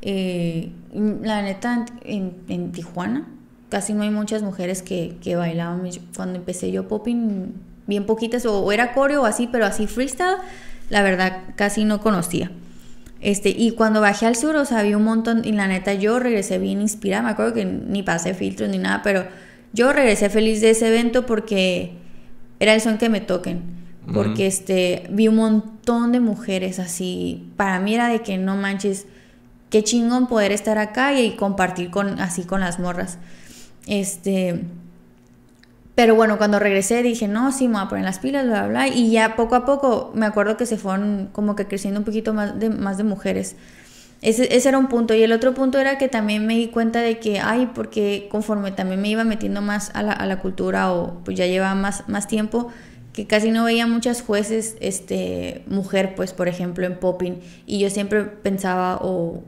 eh, la neta, en Tijuana casi no hay muchas mujeres que, bailaban. Cuando empecé yo popping, bien poquitas, o era coreo o así, pero así freestyle, la verdad casi no conocía. Este, y cuando bajé al sur, o sea, vi un montón, y la neta yo regresé bien inspirada, me acuerdo que ni pasé filtros ni nada, pero yo regresé feliz de ese evento porque era el son que me toquen. Porque este, vi un montón de mujeres así. Para mí era de que no manches, qué chingón poder estar acá y compartir con, así con las morras. Este, pero bueno, cuando regresé dije, no, sí, me voy a poner las pilas, bla, bla, bla. Y ya poco a poco me acuerdo que se fueron como que creciendo un poquito más de, más de mujeres. Ese, era un punto. Y el otro punto era que también me di cuenta de que, ay, porque conforme también me iba metiendo más a la, cultura o pues ya llevaba más, más tiempo, que casi no veía muchas jueces, este, mujer, pues, por ejemplo, en popping. Y yo siempre pensaba o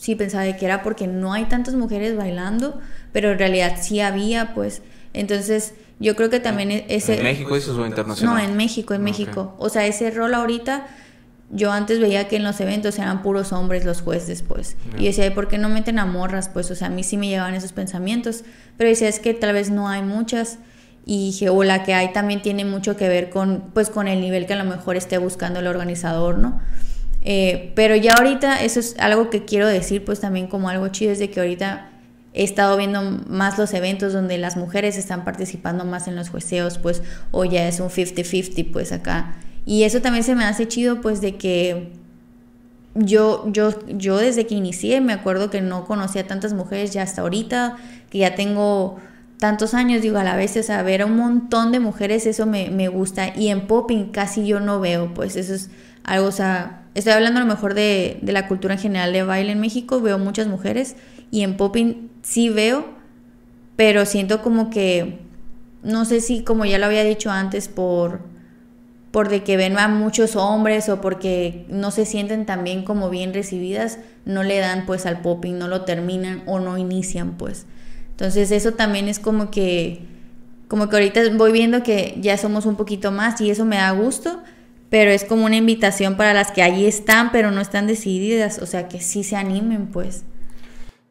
sí pensaba que era porque no hay tantas mujeres bailando, pero en realidad sí había, pues. Entonces, yo creo que también e-, ese... ¿En México eso o internacional? No, en México, en ah, México. O sea, ese rol ahorita, yo antes veía que en los eventos eran puros hombres los jueces, pues. Y decía, ¿por qué no meten a morras? Pues, o sea, a mí sí me llevaban esos pensamientos. Pero decía, es que tal vez no hay muchas. Y dije, o la que hay también tiene mucho que ver con, pues, con el nivel que a lo mejor esté buscando el organizador, ¿no? Eh, pero ya ahorita, eso es algo que quiero decir, pues también como algo chido, es de que ahorita he estado viendo más los eventos donde las mujeres están participando más en los jueceos, pues, o ya es un 50-50, pues acá. Y eso también se me hace chido, pues, de que yo, yo, yo desde que inicié me acuerdo que no conocía tantas mujeres ya hasta ahorita, que ya tengo tantos años, digo, a la vez, o sea, ver a un montón de mujeres, eso me, me gusta. Y en popping casi yo no veo, pues eso es algo, o sea, estoy hablando a lo mejor de, la cultura en general de baile en México, veo muchas mujeres y en popping sí veo, pero siento como que, no sé si como ya lo había dicho antes, por, por de que ven a muchos hombres o porque no se sienten también como bien recibidas, no le dan pues al popping, no lo terminan o no inician pues. Entonces eso también es como que, como que ahorita voy viendo que ya somos un poquito más y eso me da gusto pero es como una invitación para las que allí están, pero no están decididas, o sea, que sí se animen, pues.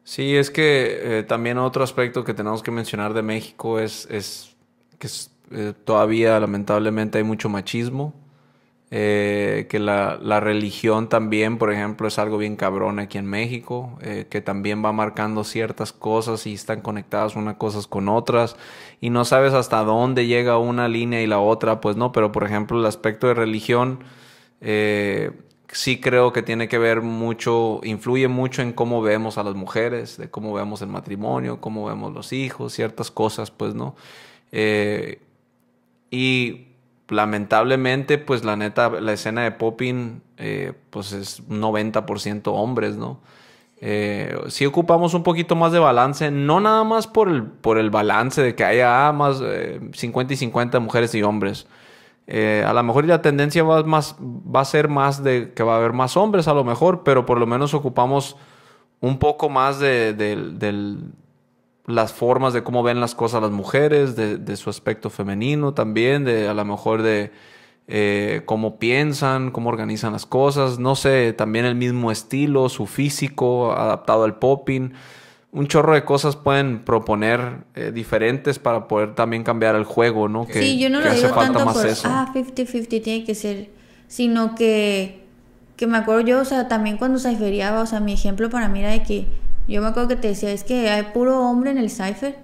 Sí, es que eh, también otro aspecto que tenemos que mencionar de México es, es que eh, todavía lamentablemente hay mucho machismo eh, que la, la, religión también, por ejemplo, es algo bien cabrón aquí en México, eh, que también va marcando ciertas cosas y están conectadas unas cosas con otras, y no sabes hasta dónde llega una línea y la otra, pues no, pero por ejemplo el aspecto de religión eh, sí creo que tiene que ver mucho, influye mucho en cómo vemos a las mujeres, de cómo vemos el matrimonio, cómo vemos los hijos, ciertas cosas, pues no. y lamentablemente, pues la neta, la escena de popping, eh, pues es 90% hombres, ¿no? Eh, si ocupamos un poquito más de balance, no nada más por el, por el balance de que haya ah, más 50 eh, y 50 mujeres y hombres. a lo mejor la tendencia va, más, va a ser más de que va a haber más hombres, a lo mejor, pero por lo menos ocupamos un poco más de, del, las formas de cómo ven las cosas las mujeres, de, de su aspecto femenino también, de a lo mejor de eh, cómo piensan, cómo organizan las cosas, no sé, también el mismo estilo, su físico adaptado al popping. Un chorro de cosas pueden proponer eh, diferentes para poder también cambiar el juego, ¿no? Que, sí, yo no lo digo tanto más eso. ah, 50-50 tiene que ser, sino que, que me acuerdo yo, o sea, también cuando se feriaba, o sea, mi ejemplo para mí era de que yo me acuerdo que te decía, es que hay puro hombre en el cipher.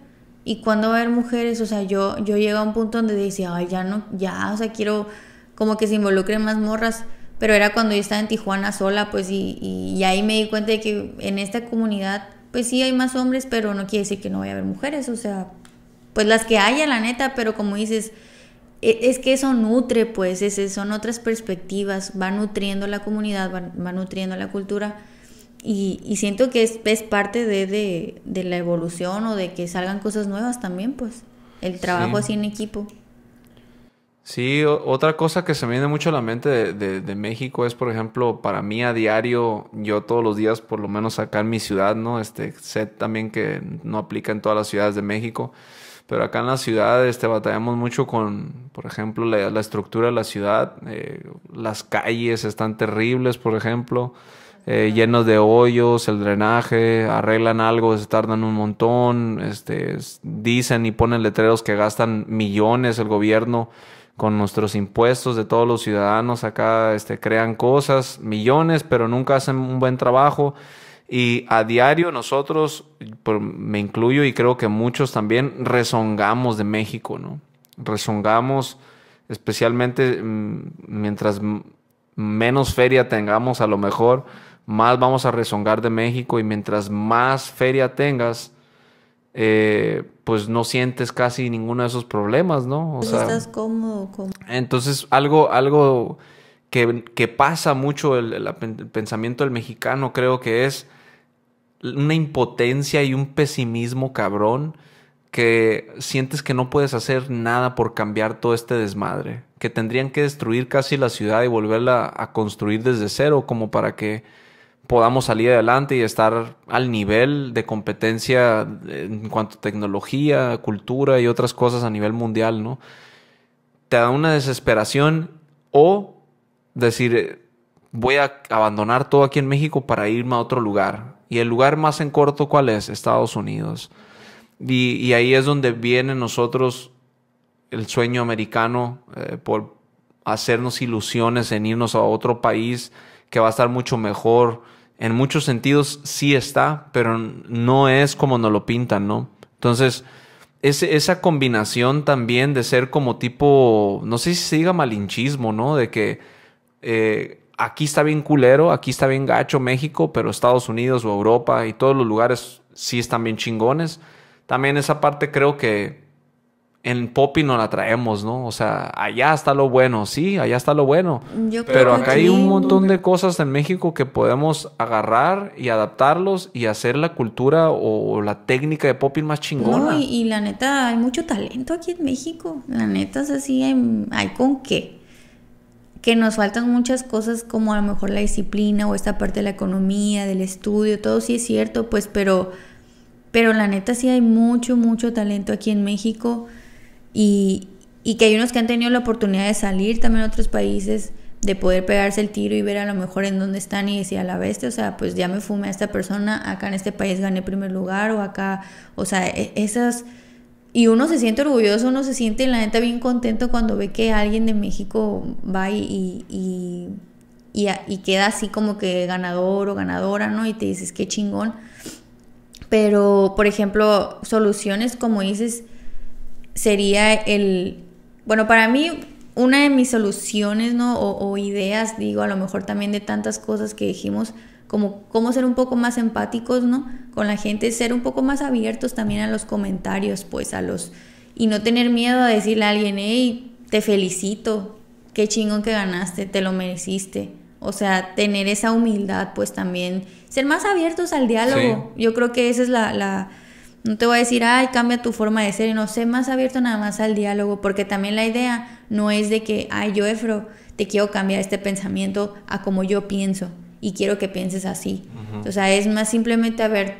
¿Y cuando va a haber mujeres? O sea, yo, yo llego a un punto donde decía, ay, ya no, ya, o sea, quiero como que se involucren más morras. Pero era cuando yo estaba en Tijuana sola, pues, y, y, ahí me di cuenta de que en esta comunidad, pues sí hay más hombres, pero no quiere decir que no vaya a haber mujeres, o sea, pues las que haya, la neta, pero como dices, e, es que eso nutre, pues, es, son otras perspectivas, va nutriendo la comunidad, va nutriendo la cultura. Y, y siento que es, es parte de, de, de, la evolución o de que salgan cosas nuevas también, pues. El trabajo así en equipo. Sí, otra cosa que se me viene mucho a la mente de, de, México es, por ejemplo, para mí a diario, yo todos los días, por lo menos acá en mi ciudad, ¿no? Este, sé también que no aplica en todas las ciudades de México, pero acá en la ciudad este, batallamos mucho con, por ejemplo, la, la estructura de la ciudad, eh, las calles están terribles, por ejemplo. Eh, llenos de hoyos, el drenaje, arreglan algo, se tardan un montón, este, dicen y ponen letreros que gastan millones el gobierno con nuestros impuestos de todos los ciudadanos acá, este, crean cosas, millones, pero nunca hacen un buen trabajo. Y a diario nosotros, me incluyo y creo que muchos también, rezongamos de México, ¿no? Rezongamos, especialmente mm, mientras menos feria tengamos a lo mejor, más vamos a rezongar de México y mientras más feria tengas, eh, pues no sientes casi ninguno de esos problemas, ¿no? O pues estás cómodo, Entonces, algo, algo que, pasa mucho el, pensamiento del mexicano, creo que es una impotencia y un pesimismo cabrón que sientes que no puedes hacer nada por cambiar todo este desmadre, que tendrían que destruir casi la ciudad y volverla a construir desde cero como para que podamos salir adelante y estar al nivel de competencia en cuanto a tecnología, cultura y otras cosas a nivel mundial, ¿no? Te da una desesperación o decir, eh, voy a abandonar todo aquí en México para irme a otro lugar. Y el lugar más en corto, ¿cuál es? Estados Unidos. Y, ahí es donde viene nosotros el sueño americano eh, por hacernos ilusiones en irnos a otro país que va a estar mucho mejor, en muchos sentidos sí está, pero no es como nos lo pintan, ¿no? Entonces, esa combinación también de ser como tipo, no sé si se diga malinchismo, ¿no? De que eh, aquí está bien culero, aquí está bien gacho México, pero Estados Unidos o Europa y todos los lugares sí están bien chingones. También esa parte creo que en Popping no la traemos, ¿no? O sea, allá está lo bueno, sí, allá está lo bueno. pero acá hay un montón de cosas en México que podemos agarrar y adaptarlos y hacer la cultura o la técnica de Popping más chingona. No, y, la neta, hay mucho talento aquí en México. La neta, es así, hay, hay con qué. Que nos faltan muchas cosas como a lo mejor la disciplina o esta parte de la economía, del estudio, todo sí es cierto, pues, pero, pero la neta sí hay mucho, mucho talento aquí en México y, que hay unos que han tenido la oportunidad de salir también a otros países, de poder pegarse el tiro y ver a lo mejor en dónde están y decir a la bestia, o sea, pues ya me fumé a esta persona, acá en este país gané primer lugar o acá, o sea, e, esas... Y uno se siente orgulloso, uno se siente la neta bien contento cuando ve que alguien de México va y, y, y queda así como que ganador o ganadora, ¿no? Y te dices, qué chingón. Pero, por ejemplo, soluciones como dices, sería el, bueno, para mí una de mis soluciones, ¿no? O, ideas, digo, a lo mejor también de tantas cosas que dijimos, como cómo ser un poco más empáticos, ¿no? Con la gente, ser un poco más abiertos también a los comentarios, pues a los... Y no tener miedo a decirle a alguien, hey, te felicito, qué chingón que ganaste, te lo mereciste. O sea, tener esa humildad, pues también, ser más abiertos al diálogo. Yo creo que esa es la no te voy a decir, ay, cambia tu forma de ser y no sé, más abierto nada más al diálogo, porque también la idea no es de que, ay, yo, Efro, te quiero cambiar este pensamiento a como yo pienso y quiero que pienses así. O sea, es más simplemente, a ver,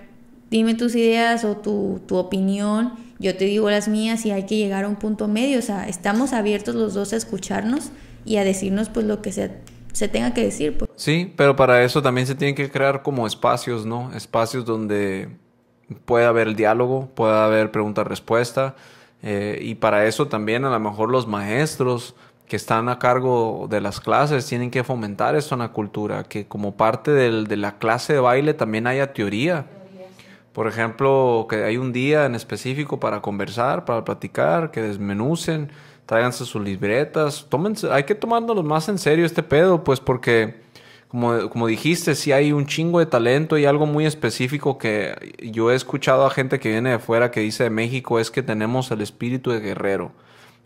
dime tus ideas o tu, opinión, yo te digo las mías y hay que llegar a un punto medio. O sea, estamos abiertos los dos a escucharnos y a decirnos pues lo que se, se tenga que decir. Pues. Sí, pero para eso también se tienen que crear como espacios, ¿no? Espacios donde puede haber diálogo, puede haber pregunta-respuesta. Eh, y para eso también a lo mejor los maestros que están a cargo de las clases tienen que fomentar eso en la cultura, que como parte del, de la clase de baile también haya teoría. Por ejemplo, que hay un día en específico para conversar, para platicar, que desmenucen, tráiganse sus libretas, hay que tomárnoslo más en serio este pedo, pues porque como, dijiste, si hay un chingo de talento y algo muy específico que yo he escuchado a gente que viene de fuera que dice de México es que tenemos el espíritu de guerrero.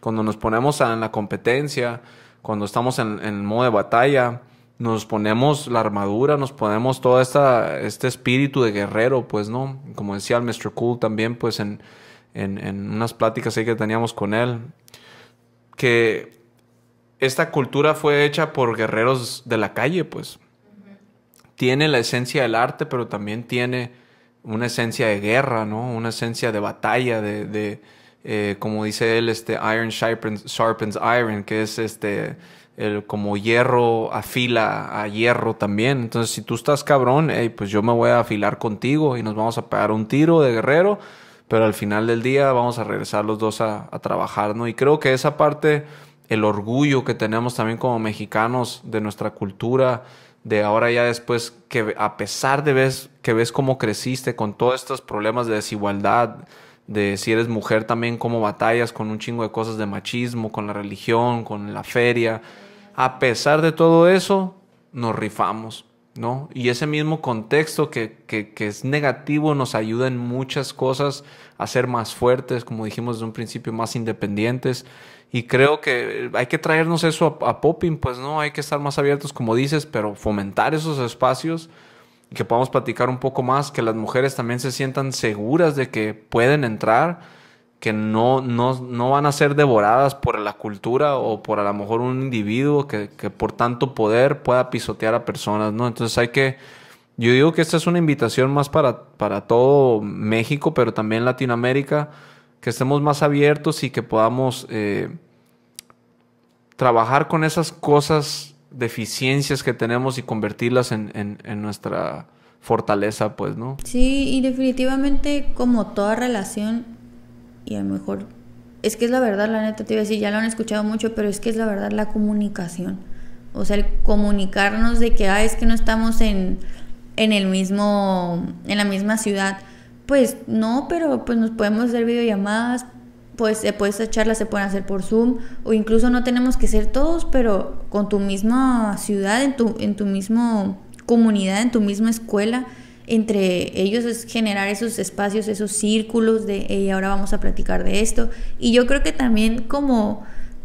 Cuando nos ponemos en la competencia, cuando estamos en, en modo de batalla, nos ponemos la armadura, nos ponemos todo esta, este espíritu de guerrero, pues, ¿no? Como decía el Mr. Cool también, pues, en, en, unas pláticas que teníamos con él, que esta cultura fue hecha por guerreros de la calle, pues. Tiene la esencia del arte, pero también tiene una esencia de guerra, ¿no? Una esencia de batalla, de, eh, como dice él, este iron sharpens, iron, que es este, el, como hierro afila a hierro también. Entonces, si tú estás cabrón, pues yo me voy a afilar contigo y nos vamos a pegar un tiro de guerrero, pero al final del día vamos a regresar los dos a, a trabajar, ¿no? Y creo que esa parte el orgullo que tenemos también como mexicanos de nuestra cultura, de ahora ya después que a pesar de ves, que ves cómo creciste con todos estos problemas de desigualdad, de si eres mujer también cómo batallas con un chingo de cosas de machismo, con la religión, con la feria, a pesar de todo eso, nos rifamos, ¿no? Y ese mismo contexto que, que, que es negativo nos ayuda en muchas cosas a ser más fuertes, como dijimos desde un principio, más independientes y creo que hay que traernos eso a, Popping, pues no, hay que estar más abiertos, como dices, pero fomentar esos espacios y que podamos platicar un poco más, que las mujeres también se sientan seguras de que pueden entrar, que no, no, no van a ser devoradas por la cultura o por a lo mejor un individuo que, que por tanto poder pueda pisotear a personas, ¿no? Entonces hay que... Yo digo que esta es una invitación más para, para todo México, pero también Latinoamérica, que estemos más abiertos y que podamos eh, trabajar con esas cosas, deficiencias que tenemos y convertirlas en, nuestra fortaleza, pues, ¿no? Sí, y definitivamente como toda relación, y a lo mejor, es que es la verdad, la neta, te iba a decir, ya lo han escuchado mucho, pero es que es la verdad la comunicación. O sea, el comunicarnos de que, ah, es que no estamos en, en el mismo, en la misma ciudad pues no, pero pues nos podemos hacer videollamadas, pues, esas charlas se pueden hacer por Zoom o incluso no tenemos que ser todos, pero con tu misma ciudad, en tu, en tu misma comunidad, en tu misma escuela, entre ellos es generar esos espacios, esos círculos de y ahora vamos a platicar de esto. Y yo creo que también como,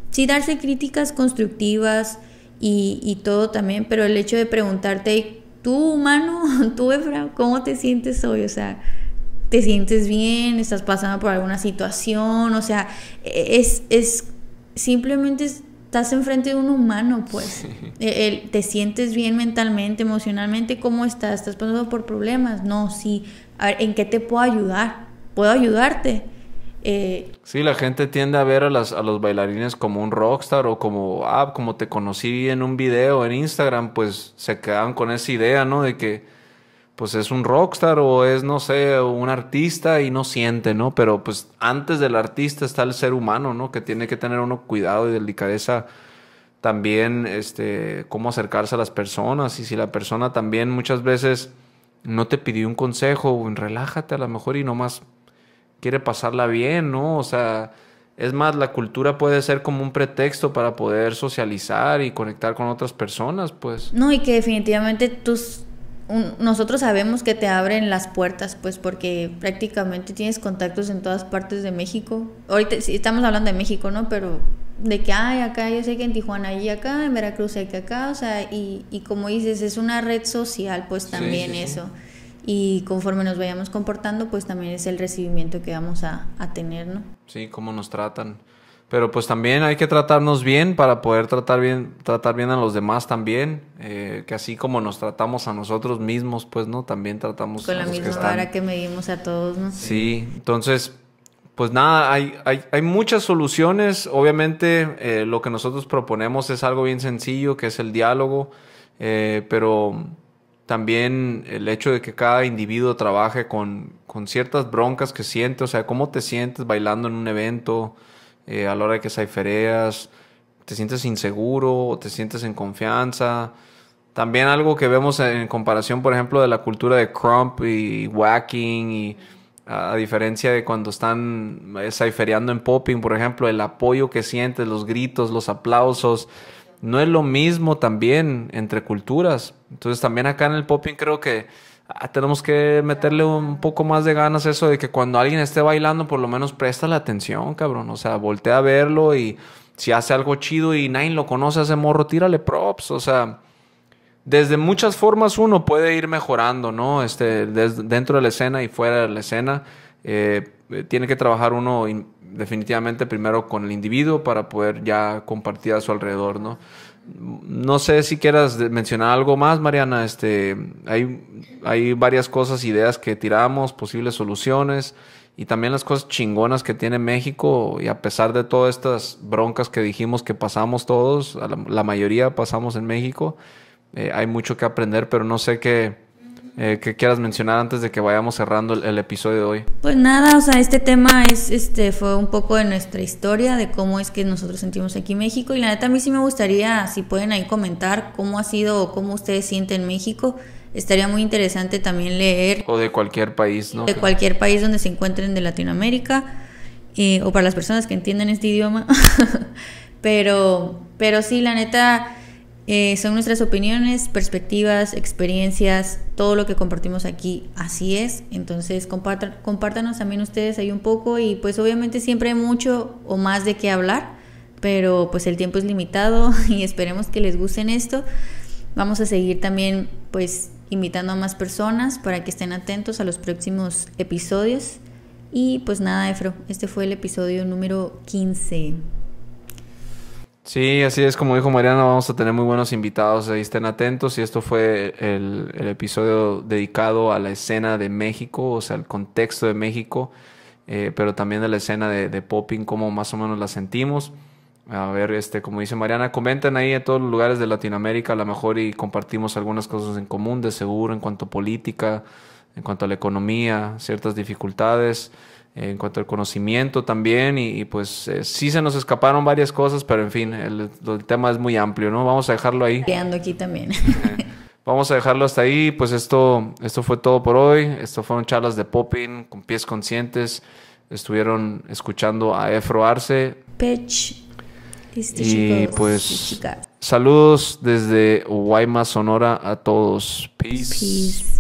sí, darse críticas constructivas y, y todo también, pero el hecho de preguntarte, tú humano, tú Efra, ¿cómo te sientes hoy? O sea, te sientes bien, estás pasando por alguna situación, o sea, e-, es, es simplemente estás enfrente de un humano, pues. E-, te sientes bien mentalmente, emocionalmente, ¿cómo estás? ¿Estás pasando por problemas? No, sí. A ver, ¿en qué te puedo ayudar? ¿Puedo ayudarte? Eh, sí, la gente tiende a ver a, a los bailarines como un rockstar o como, ah, como te conocí en un video en Instagram, pues se quedan con esa idea, ¿no? De que pues es un rockstar o es, no sé, un artista y no siente, ¿no? Pero pues antes del artista está el ser humano, ¿no? Que tiene que tener uno cuidado y delicadeza también, este, cómo acercarse a las personas y si la persona también muchas veces no te pidió un consejo, relájate a lo mejor y nomás quiere pasarla bien, ¿no? O sea, es más, la cultura puede ser como un pretexto para poder socializar y conectar con otras personas, pues. No, y que definitivamente tus nosotros sabemos que te abren las puertas, pues porque prácticamente tienes contactos en todas partes de México. Ahorita sí, estamos hablando de México, ¿no? Pero de que, hay acá yo sé que en Tijuana hay acá, en Veracruz hay que acá, o sea, y, como dices, es una red social, pues también eso. Y conforme nos vayamos comportando, pues también es el recibimiento que vamos a, a tener, ¿no? Sí, cómo nos tratan. Pero pues también hay que tratarnos bien para poder tratar bien, tratar bien a los demás también. Eh, que así como nos tratamos a nosotros mismos, pues, ¿no? También tratamos a los que que medimos a todos, ¿no? Sí, entonces, pues nada, hay, muchas soluciones. Obviamente, eh, lo que nosotros proponemos es algo bien sencillo, que es el diálogo. Eh, pero también el hecho de que cada individuo trabaje con, con, ciertas broncas que siente, o sea, cómo te sientes bailando en un evento, eh, a la hora de que saifereas, te sientes inseguro, te sientes en confianza. También algo que vemos en comparación, por ejemplo, de la cultura de Crump y Whacking, y a, diferencia de cuando están saifereando eh, en Popping, por ejemplo, el apoyo que sientes, los gritos, los aplausos, no es lo mismo también entre culturas. Entonces también acá en el Popping creo que Ah, tenemos que meterle un poco más de ganas eso de que cuando alguien esté bailando, por lo menos presta la atención, cabrón. O sea, voltea a verlo y si hace algo chido y nadie lo conoce hace morro, tírale props. O sea, desde muchas formas uno puede ir mejorando, ¿no? Este, desde, dentro de la escena y fuera de la escena. Eh, tiene que trabajar uno definitivamente primero con el individuo para poder ya compartir a su alrededor, ¿no? no sé si quieras mencionar algo más, Mariana. Este, hay, hay varias cosas, ideas que tiramos, posibles soluciones y también las cosas chingonas que tiene México. Y a pesar de todas estas broncas que dijimos que pasamos todos, la, mayoría pasamos en México, eh, hay mucho que aprender, pero no sé qué eh, quieras mencionar antes de que vayamos cerrando el, episodio de hoy. Pues nada, o sea, este tema es, este, fue un poco de nuestra historia, de cómo es que nosotros sentimos aquí en México. Y la neta, a mí sí me gustaría, si pueden ahí comentar cómo ha sido o cómo ustedes sienten México. Estaría muy interesante también leer. O de cualquier país, ¿no? De cualquier país donde se encuentren de Latinoamérica. Eh, o para las personas que entienden este idioma. pero, pero sí, la neta eh, son nuestras opiniones, perspectivas, experiencias, todo lo que compartimos aquí, así es. Entonces compártanos también ustedes ahí un poco y pues obviamente siempre hay mucho o más de qué hablar, pero pues el tiempo es limitado y esperemos que les gusten esto. Vamos a seguir también pues invitando a más personas para que estén atentos a los próximos episodios. Y pues nada, Efro, este fue el episodio número 15. Sí, así es como dijo Mariana, vamos a tener muy buenos invitados, ahí estén atentos. Y esto fue el, episodio dedicado a la escena de México, o sea, el contexto de México, eh, pero también de la escena de, de popping, como más o menos la sentimos. A ver, este, como dice Mariana, comenten ahí en todos los lugares de Latinoamérica, a lo mejor y compartimos algunas cosas en común, de seguro, en cuanto a política, en cuanto a la economía, ciertas dificultades en cuanto al conocimiento también y, pues eh, sí se nos escaparon varias cosas, pero en fin, el, tema es muy amplio, ¿no? Vamos a dejarlo ahí. Quedando aquí también. Vamos a dejarlo hasta ahí, pues esto, esto fue todo por hoy, esto fueron charlas de popping con pies conscientes, estuvieron escuchando a Efro Arce. Y pues saludos desde Guaymas, Sonora a todos. Peace.